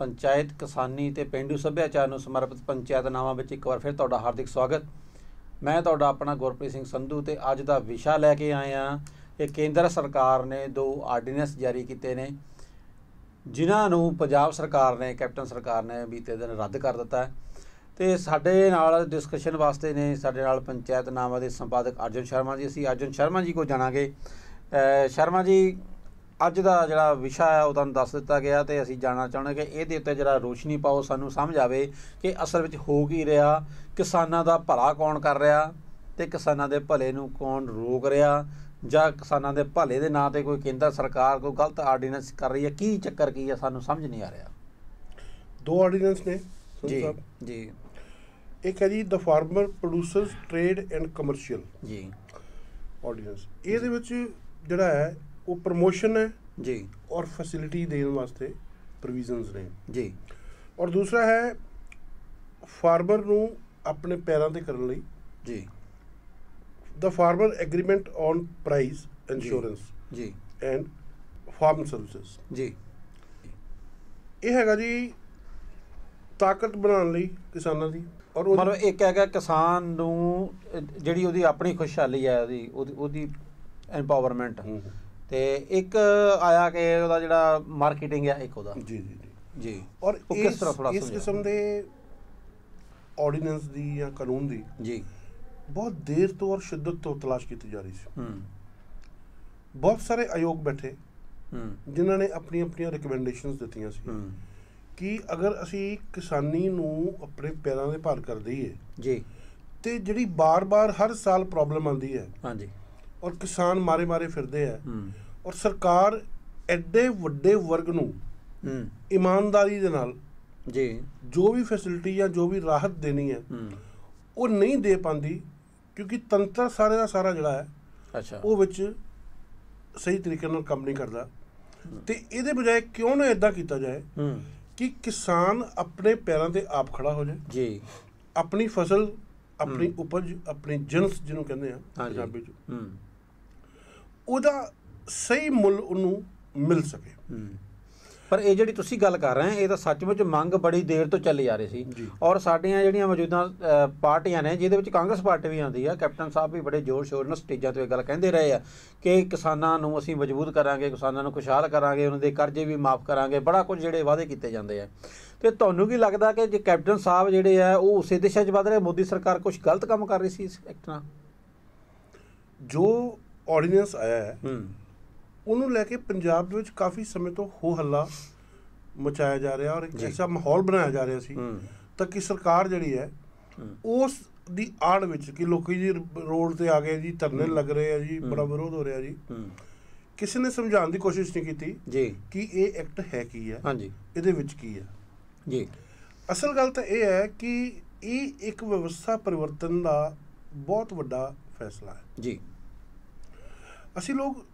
ਪੰਚਾਇਤ ਕਿਸਾਨੀ ਤੇ ਪਿੰਡੂ ਸੱਭਿਆਚਾਰ ਨੂੰ ਸਮਰਪਿਤ ਪੰਚਾਇਤ ਨਾਵਾਂ ਵਿੱਚ ਇੱਕ ਵਾਰ ਫਿਰ ਤੁਹਾਡਾ ਹਾਰਦਿਕ ਸਵਾਗਤ ਮੈਂ ਤੁਹਾਡਾ ਆਪਣਾ ਗੁਰਪ੍ਰੀਤ ਸਿੰਘ ਸੰਧੂ ਤੇ ਅੱਜ ਦਾ ਵਿਸ਼ਾ ਲੈ ਕੇ ਆਏ ਆ ਕਿ ਕੇਂਦਰ ਸਰਕਾਰ ਨੇ ਦੋ ਆਰਡੀਨੈਂਸ ਜਾਰੀ ਕੀਤੇ ਨੇ ਜਿਨ੍ਹਾਂ ਨੂੰ ਪੰਜਾਬ ਸਰਕਾਰ ਨੇ ਕੈਪਟਨ ਸਰਕਾਰ ਨੇ ਬੀਤੇ ਦਿਨ ਰੱਦ ਕਰ ਦਿੱਤਾ ਤੇ ਸਾਡੇ ਨਾਲ ਡਿਸਕਸ਼ਨ ਵਾਸਤੇ ਨੇ ਸਾਡੇ ਨਾਲ ਪੰਚਾਇਤ ਨਾਵਾਂ ਦੇ ਸੰਪਾਦਕ ਅਰਜਨ ਸ਼ਰਮਾ ਜੀ ਅਸੀਂ ਅਰਜਨ ਸ਼ਰਮਾ ਜੀ ਕੋ ਜਾਣਾਂਗੇ ਸ਼ਰਮਾ ਜੀ ਅੱਜ ਦਾ ਜਿਹੜਾ ਵਿਸ਼ਾ ਹੈ ਉਹ ਤੁਹਾਨੂੰ ਦੱਸ ਦਿੱਤਾ ਗਿਆ ਤੇ ਅਸੀਂ ਜਾਣਨਾ ਚਾਹੁੰਦੇ ਕਿ ਇਹਦੇ ਉੱਤੇ ਜਿਹੜਾ ਰੋਸ਼ਨੀ ਪਾਓ ਸਾਨੂੰ ਸਮਝ ਆਵੇ ਕਿ ਅਸਲ ਵਿੱਚ ਹੋ ਕੀ ਰਿਹਾ ਕਿਸਾਨਾਂ ਦਾ ਭਲਾ ਕੌਣ ਕਰ ਰਿਹਾ ਤੇ ਕਿਸਾਨਾਂ ਦੇ ਭਲੇ ਨੂੰ ਕੌਣ ਰੋਕ ਰਿਹਾ ਜਾਂ ਕਿਸਾਨਾਂ ਦੇ ਭਲੇ ਦੇ ਨਾਂ ਤੇ ਕੋਈ ਕੇਂਦਰ ਸਰਕਾਰ ਕੋਈ ਗਲਤ ਆਰਡੀਨੈਂਸ ਕਰ ਰਹੀ ਹੈ ਕੀ ਚੱਕਰ ਕੀ ਹੈ ਸਾਨੂੰ ਸਮਝ ਨਹੀਂ ਆ ਰਿਹਾ ਦੋ ਆਰਡੀਨੈਂਸ ਨੇ ਜੀ ਜੀ ਇੱਕ ਹੈ ਜੀ the farmer producers trade and commercial ਜੀ ਆਰਡੀਨੈਂਸ ਇਹਦੇ ਵਿੱਚ ਜਿਹੜਾ ਹੈ ਉਹ ਪ੍ਰੋਮੋਸ਼ਨ ਹੈ ਜੀ ਔਰ ਫੈਸਿਲਿਟੀ ਦੇਣ ਵਾਸਤੇ ਪ੍ਰੋਵੀਜ਼ਨਸ ਨੇ ਜੀ ਔਰ ਦੂਸਰਾ ਹੈ ਫਾਰਮਰ ਨੂੰ ਆਪਣੇ ਪੈਰਾਂ ਤੇ ਕਰਨ ਲਈ ਜੀ the farmer agreement on price insurance ਜੀ ਐਂਡ ਫਾਰਮ ਸਰਵਿਸਿਜ਼ ਜੀ ਇਹ ਹੈਗਾ ਜੀ ਤਾਕਤ ਬਣਾਉਣ ਲਈ ਕਿਸਾਨਾਂ ਦੀ ਔਰ ਮਤਲਬ ਇੱਕ ਹੈਗਾ ਕਿਸਾਨ ਨੂੰ ਜਿਹੜੀ ਉਹਦੀ ਆਪਣੀ ਖੁਸ਼ਹਾਲੀ ਹੈ ਉਹਦੀ ਉਹਦੀ ਐਮਪਾਵਰਮੈਂਟ ਤੇ ਇੱਕ ਆਇਆ ਕਿ ਉਹਦਾ ਜਿਹੜਾ ਮਾਰਕੀਟਿੰਗ ਆ ਇੱਕ ਉਹਦਾ ਜੀ ਜੀ ਜੀ ਔਰ ਕਿਸ ਤਰ੍ਹਾਂ ਥੋੜਾ ਇਸ ਕਿਸਮ ਦੇ ਆਰਡੀਨੈਂਸ ਦੀ ਜਾਂ ਕਾਨੂੰਨ ਦੀ ਜੀ ਬਹੁਤ ਦੇਰ ਤੋਂ ਔਰ ਸ਼ਿੱਦਤ ਤੋਂ ਤਲਾਸ਼ ਕੀਤੀ ਜਾ ਰਹੀ ਸੀ ਹੂੰ ਬਹੁਤ ਸਾਰੇ ਆਯੋਗ ਬੈਠੇ ਹੂੰ ਜਿਨ੍ਹਾਂ ਨੇ ਆਪਣੀ ਆਪਣੀਆਂ ਰეკਮੈਂਡੇਸ਼ਨਸ ਦਿੱਤੀਆਂ ਸੀ ਹੂੰ ਕਿ ਅਗਰ ਅਸੀਂ ਕਿਸਾਨੀ ਨੂੰ ਆਪਣੇ ਪੈਰਾਂ ਦੇ ਭਾਰ ਕਰ ਦਈਏ ਜੀ ਤੇ ਜਿਹੜੀ ਬਾਰ-ਬਾਰ ਹਰ ਸਾਲ ਪ੍ਰੋਬਲਮ ਆਉਂਦੀ ਹੈ ਹਾਂਜੀ ਔਰ ਕਿਸਾਨ ਮਾਰੇ ਮਾਰੇ ਫਿਰਦੇ ਆ ਔਰ ਸਰਕਾਰ ਐਡੇ ਵੱਡੇ ਵਰਗ ਨੂੰ ਇਮਾਨਦਾਰੀ ਦੇ ਨਾਲ ਜੀ ਜੋ ਵੀ ਫੈਸਿਲਿਟੀ ਜਾਂ ਜੋ ਵੀ ਰਾਹਤ ਦੇਣੀ ਹੈ ਉਹ ਨਹੀਂ ਦੇ ਪਾਉਂਦੀ ਕਿਉਂਕਿ ਤੰਤਰ ਸਾਰੇ ਦਾ ਸਾਰਾ ਜਿਹੜਾ ਹੈ ਅੱਛਾ ਉਹ ਵਿੱਚ ਸਹੀ ਤਰੀਕੇ ਨਾਲ ਕੰਮ ਨਹੀਂ ਕਰਦਾ ਤੇ ਇਹਦੇ ਬਜਾਏ ਕਿਉਂ ਨਾ ਇਦਾਂ ਕੀਤਾ ਜਾਏ ਕਿ ਕਿਸਾਨ ਆਪਣੇ ਪੈਰਾਂ ਤੇ ਆਪ ਖੜਾ ਹੋ ਜਾਏ ਜੀ ਆਪਣੀ ਫਸਲ ਆਪਣੀ ਉਪਜ ਆਪਣੀ ਜਿੰਸ ਜਿਹਨੂੰ ਕਹਿੰਦੇ ਆ ਪੰਜਾਬੀ ਚ ਉਹਦਾ ਸਹੀ ਮੁੱਲ ਉਹਨੂੰ ਮਿਲ ਸਕੇ ਪਰ ਇਹ ਜਿਹੜੀ ਤੁਸੀਂ ਗੱਲ ਕਰ ਰਹੇ ਇਹ ਤਾਂ ਸੱਚਮੁੱਚ ਮੰਗ ਬੜੀ ਦੇਰ ਤੋਂ ਚੱਲੀ ਆ ਰਹੀ ਸੀ ਔਰ ਸਾਡੀਆਂ ਜਿਹੜੀਆਂ ਮੌਜੂਦਾ ਪਾਰਟੀਆਂ ਨੇ ਜਿਹਦੇ ਵਿੱਚ ਕਾਂਗਰਸ ਪਾਰਟੀ ਵੀ ਆਉਂਦੀ ਆ ਕੈਪਟਨ ਸਾਹਿਬ ਵੀ ਬੜੇ ਜ਼ੋਰ ਸ਼ੋਰ ਨਾਲ ਸਟੇਜਾਂ ਤੇ ਇਹ ਗੱਲ ਕਹਿੰਦੇ ਰਹੇ ਆ ਕਿ ਕਿਸਾਨਾਂ ਨੂੰ ਅਸੀਂ ਮਜ਼ਬੂਤ ਕਰਾਂਗੇ ਕਿਸਾਨਾਂ ਨੂੰ ਖੁਸ਼ਹਾਲ ਕਰਾਂਗੇ ਉਹਨਾਂ ਦੇ ਕਰਜ਼ੇ ਵੀ ਮਾਫ ਕਰਾਂਗੇ ਬੜਾ ਕੁਝ ਜਿਹੜੇ ਵਾਅਦੇ ਕੀਤੇ ਜਾਂਦੇ ਆ ਤੇ ਤੁਹਾਨੂੰ ਕੀ ਲੱਗਦਾ ਕਿ ਜੇ ਕੈਪਟਨ ਸਾਹਿਬ ਜਿਹੜੇ ਆ ਉਹ ਉਸੇ ਦਿਸ਼ਾ 'ਚ ਵਧ ਰਹੇ ਮੋਦੀ ਸਰਕਾਰ ਕੁਝ ਗਲਤ ਕੰਮ ਕਰ ਰਹੀ ਸੀ ਇਸ ਐਕਟ ਨਾਲ ਜੋ ਆਰਡੀਨੈਂਸ ਆਇਆ ਹੈ ਉਹਨੂੰ ਲੈ ਕੇ ਪੰਜਾਬ ਦੇ ਵਿੱਚ ਕਾਫੀ ਸਮੇਂ ਤੋਂ ਹੋ ਹੱਲਾ ਮਚਾਇਆ ਜਾ ਰਿਹਾ ਔਰ ਇੱਕ ਐਸਾ ਮਾਹੌਲ ਬਣਾਇਆ ਜਾ ਰਿਹਾ ਸੀ ਤਾਂ ਕਿ ਸਰਕਾਰ ਜਿਹੜੀ ਹੈ ਉਸ ਦੀ ਆੜ ਵਿੱਚ ਕਿ ਲੋਕੀ ਜੀ ਰੋਡ ਤੇ ਆ ਗਏ ਜੀ ਧਰਨੇ ਲੱਗ ਰਹੇ ਆ ਜੀ ਬੜਾ ਵਿਰੋਧ ਹੋ ਰਿਹਾ ਜੀ ਕਿਸੇ ਨੇ ਸਮਝਾਉਣ ਦੀ ਕੋਸ਼ਿਸ਼ ਨਹੀਂ ਕੀਤੀ ਜੀ ਕਿ ਇਹ ਐਕਟ ਹੈ ਕੀ ਹੈ ਹਾਂਜੀ ਇਹਦੇ ਵਿੱਚ ਕੀ ਹੈ ਜੀ ਅਸਲ ਗੱਲ ਤਾਂ ਇਹ ਹੈ ਕਿ ਇਹ ਇੱਕ ਵਿਵਸਥਾ ਪਰਿਵਰਤਨ ਦਾ ਬਹੁਤ ਵੱਡਾ ਫੈਸਲਾ ਹੈ ਜੀ ਅਸੀਂ ਲੋਕ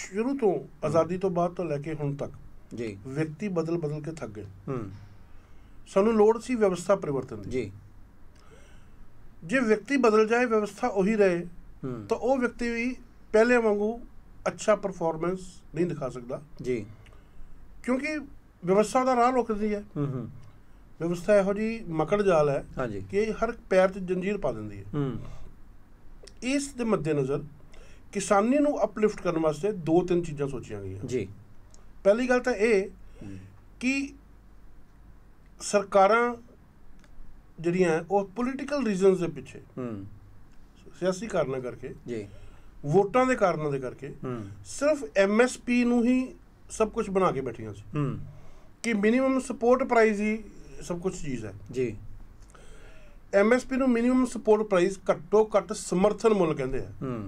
ਸ਼ੁਰੂ ਤੋਂ ਆਜ਼ਾਦੀ ਤੋਂ ਬਾਅਦ ਤੋਂ ਲੈ ਕੇ ਹੁਣ ਤੱਕ ਜੀ ਵਿਅਕਤੀ ਬਦਲ ਬਦਲ ਕੇ ਥੱਕ ਗਏ ਹੂੰ ਸਾਨੂੰ ਲੋੜ ਸੀ ਵਿਵਸਥਾ ਪਰਿਵਰਤਨ ਦੀ ਜੀ ਜੇ ਵਿਅਕਤੀ ਬਦਲ ਜਾਏ ਵਿਵਸਥਾ ਉਹੀ ਰਹੇ ਤਾਂ ਉਹ ਵਿਅਕਤੀ ਵੀ ਪਹਿਲੇ ਵਾਂਗੂ ਅੱਛਾ ਪਰਫਾਰਮੈਂਸ ਨਹੀਂ ਦਿਖਾ ਸਕਦਾ ਜੀ ਕਿਉਂਕਿ ਵਿਵਸਥਾ ਦਾ ਰਾਹ ਰੋਕਦੀ ਹੈ ਹੂੰ ਹੂੰ ਵਿਵਸਥਾ ਇਹੋ ਜੀ ਮਕੜ ਜਾਲ ਹੈ ਹਾਂਜੀ ਕਿ ਹਰ ਪੈਰ 'ਚ ਜੰਜੀਰ ਪਾ ਦਿੰਦੀ ਹੈ ਹੂੰ ਇਸ ਦੇ ਮੱਦੇਨਜ਼ਰ ਕਿਸਾਨੀ ਨੂੰ ਅਪਲਿਫਟ ਕਰਨ ਵਾਸਤੇ ਦੋ ਤਿੰਨ ਚੀਜ਼ਾਂ ਸੋਚੀਆਂ ਗਈਆਂ ਜੀ ਪਹਿਲੀ ਗੱਲ ਤਾਂ ਇਹ ਕਿ ਸਰਕਾਰਾਂ ਜਿਹੜੀਆਂ ਉਹ ਪੋਲੀਟੀਕਲ ਰੀਜ਼ਨਸ ਦੇ ਪਿੱਛੇ ਹੂੰ ਸਿਆਸੀ ਕਾਰਨਾਂ ਕਰਕੇ ਜੀ ਵੋਟਾਂ ਦੇ ਕਾਰਨਾਂ ਦੇ ਕਰਕੇ ਸਿਰਫ ਐਮਐਸਪੀ ਨੂੰ ਹੀ ਸਭ ਕੁਝ ਬਣਾ ਕੇ ਬੈਠੀਆਂ ਸੀ ਹੂੰ ਕਿ ਮਿਨੀਮਮ ਸਪੋਰਟ ਪ੍ਰਾਈਸ ਹੀ ਸਭ ਕੁਝ ਚੀਜ਼ ਹੈ ਜੀ ਐਮਐਸਪੀ ਨੂੰ ਮਿਨੀਮਮ ਸਪੋਰਟ ਪ੍ਰਾਈਸ ਘੱਟੋ ਘੱਟ ਸਮਰਥਨ ਮੁੱਲ ਕਹਿੰਦੇ ਆ ਹੂੰ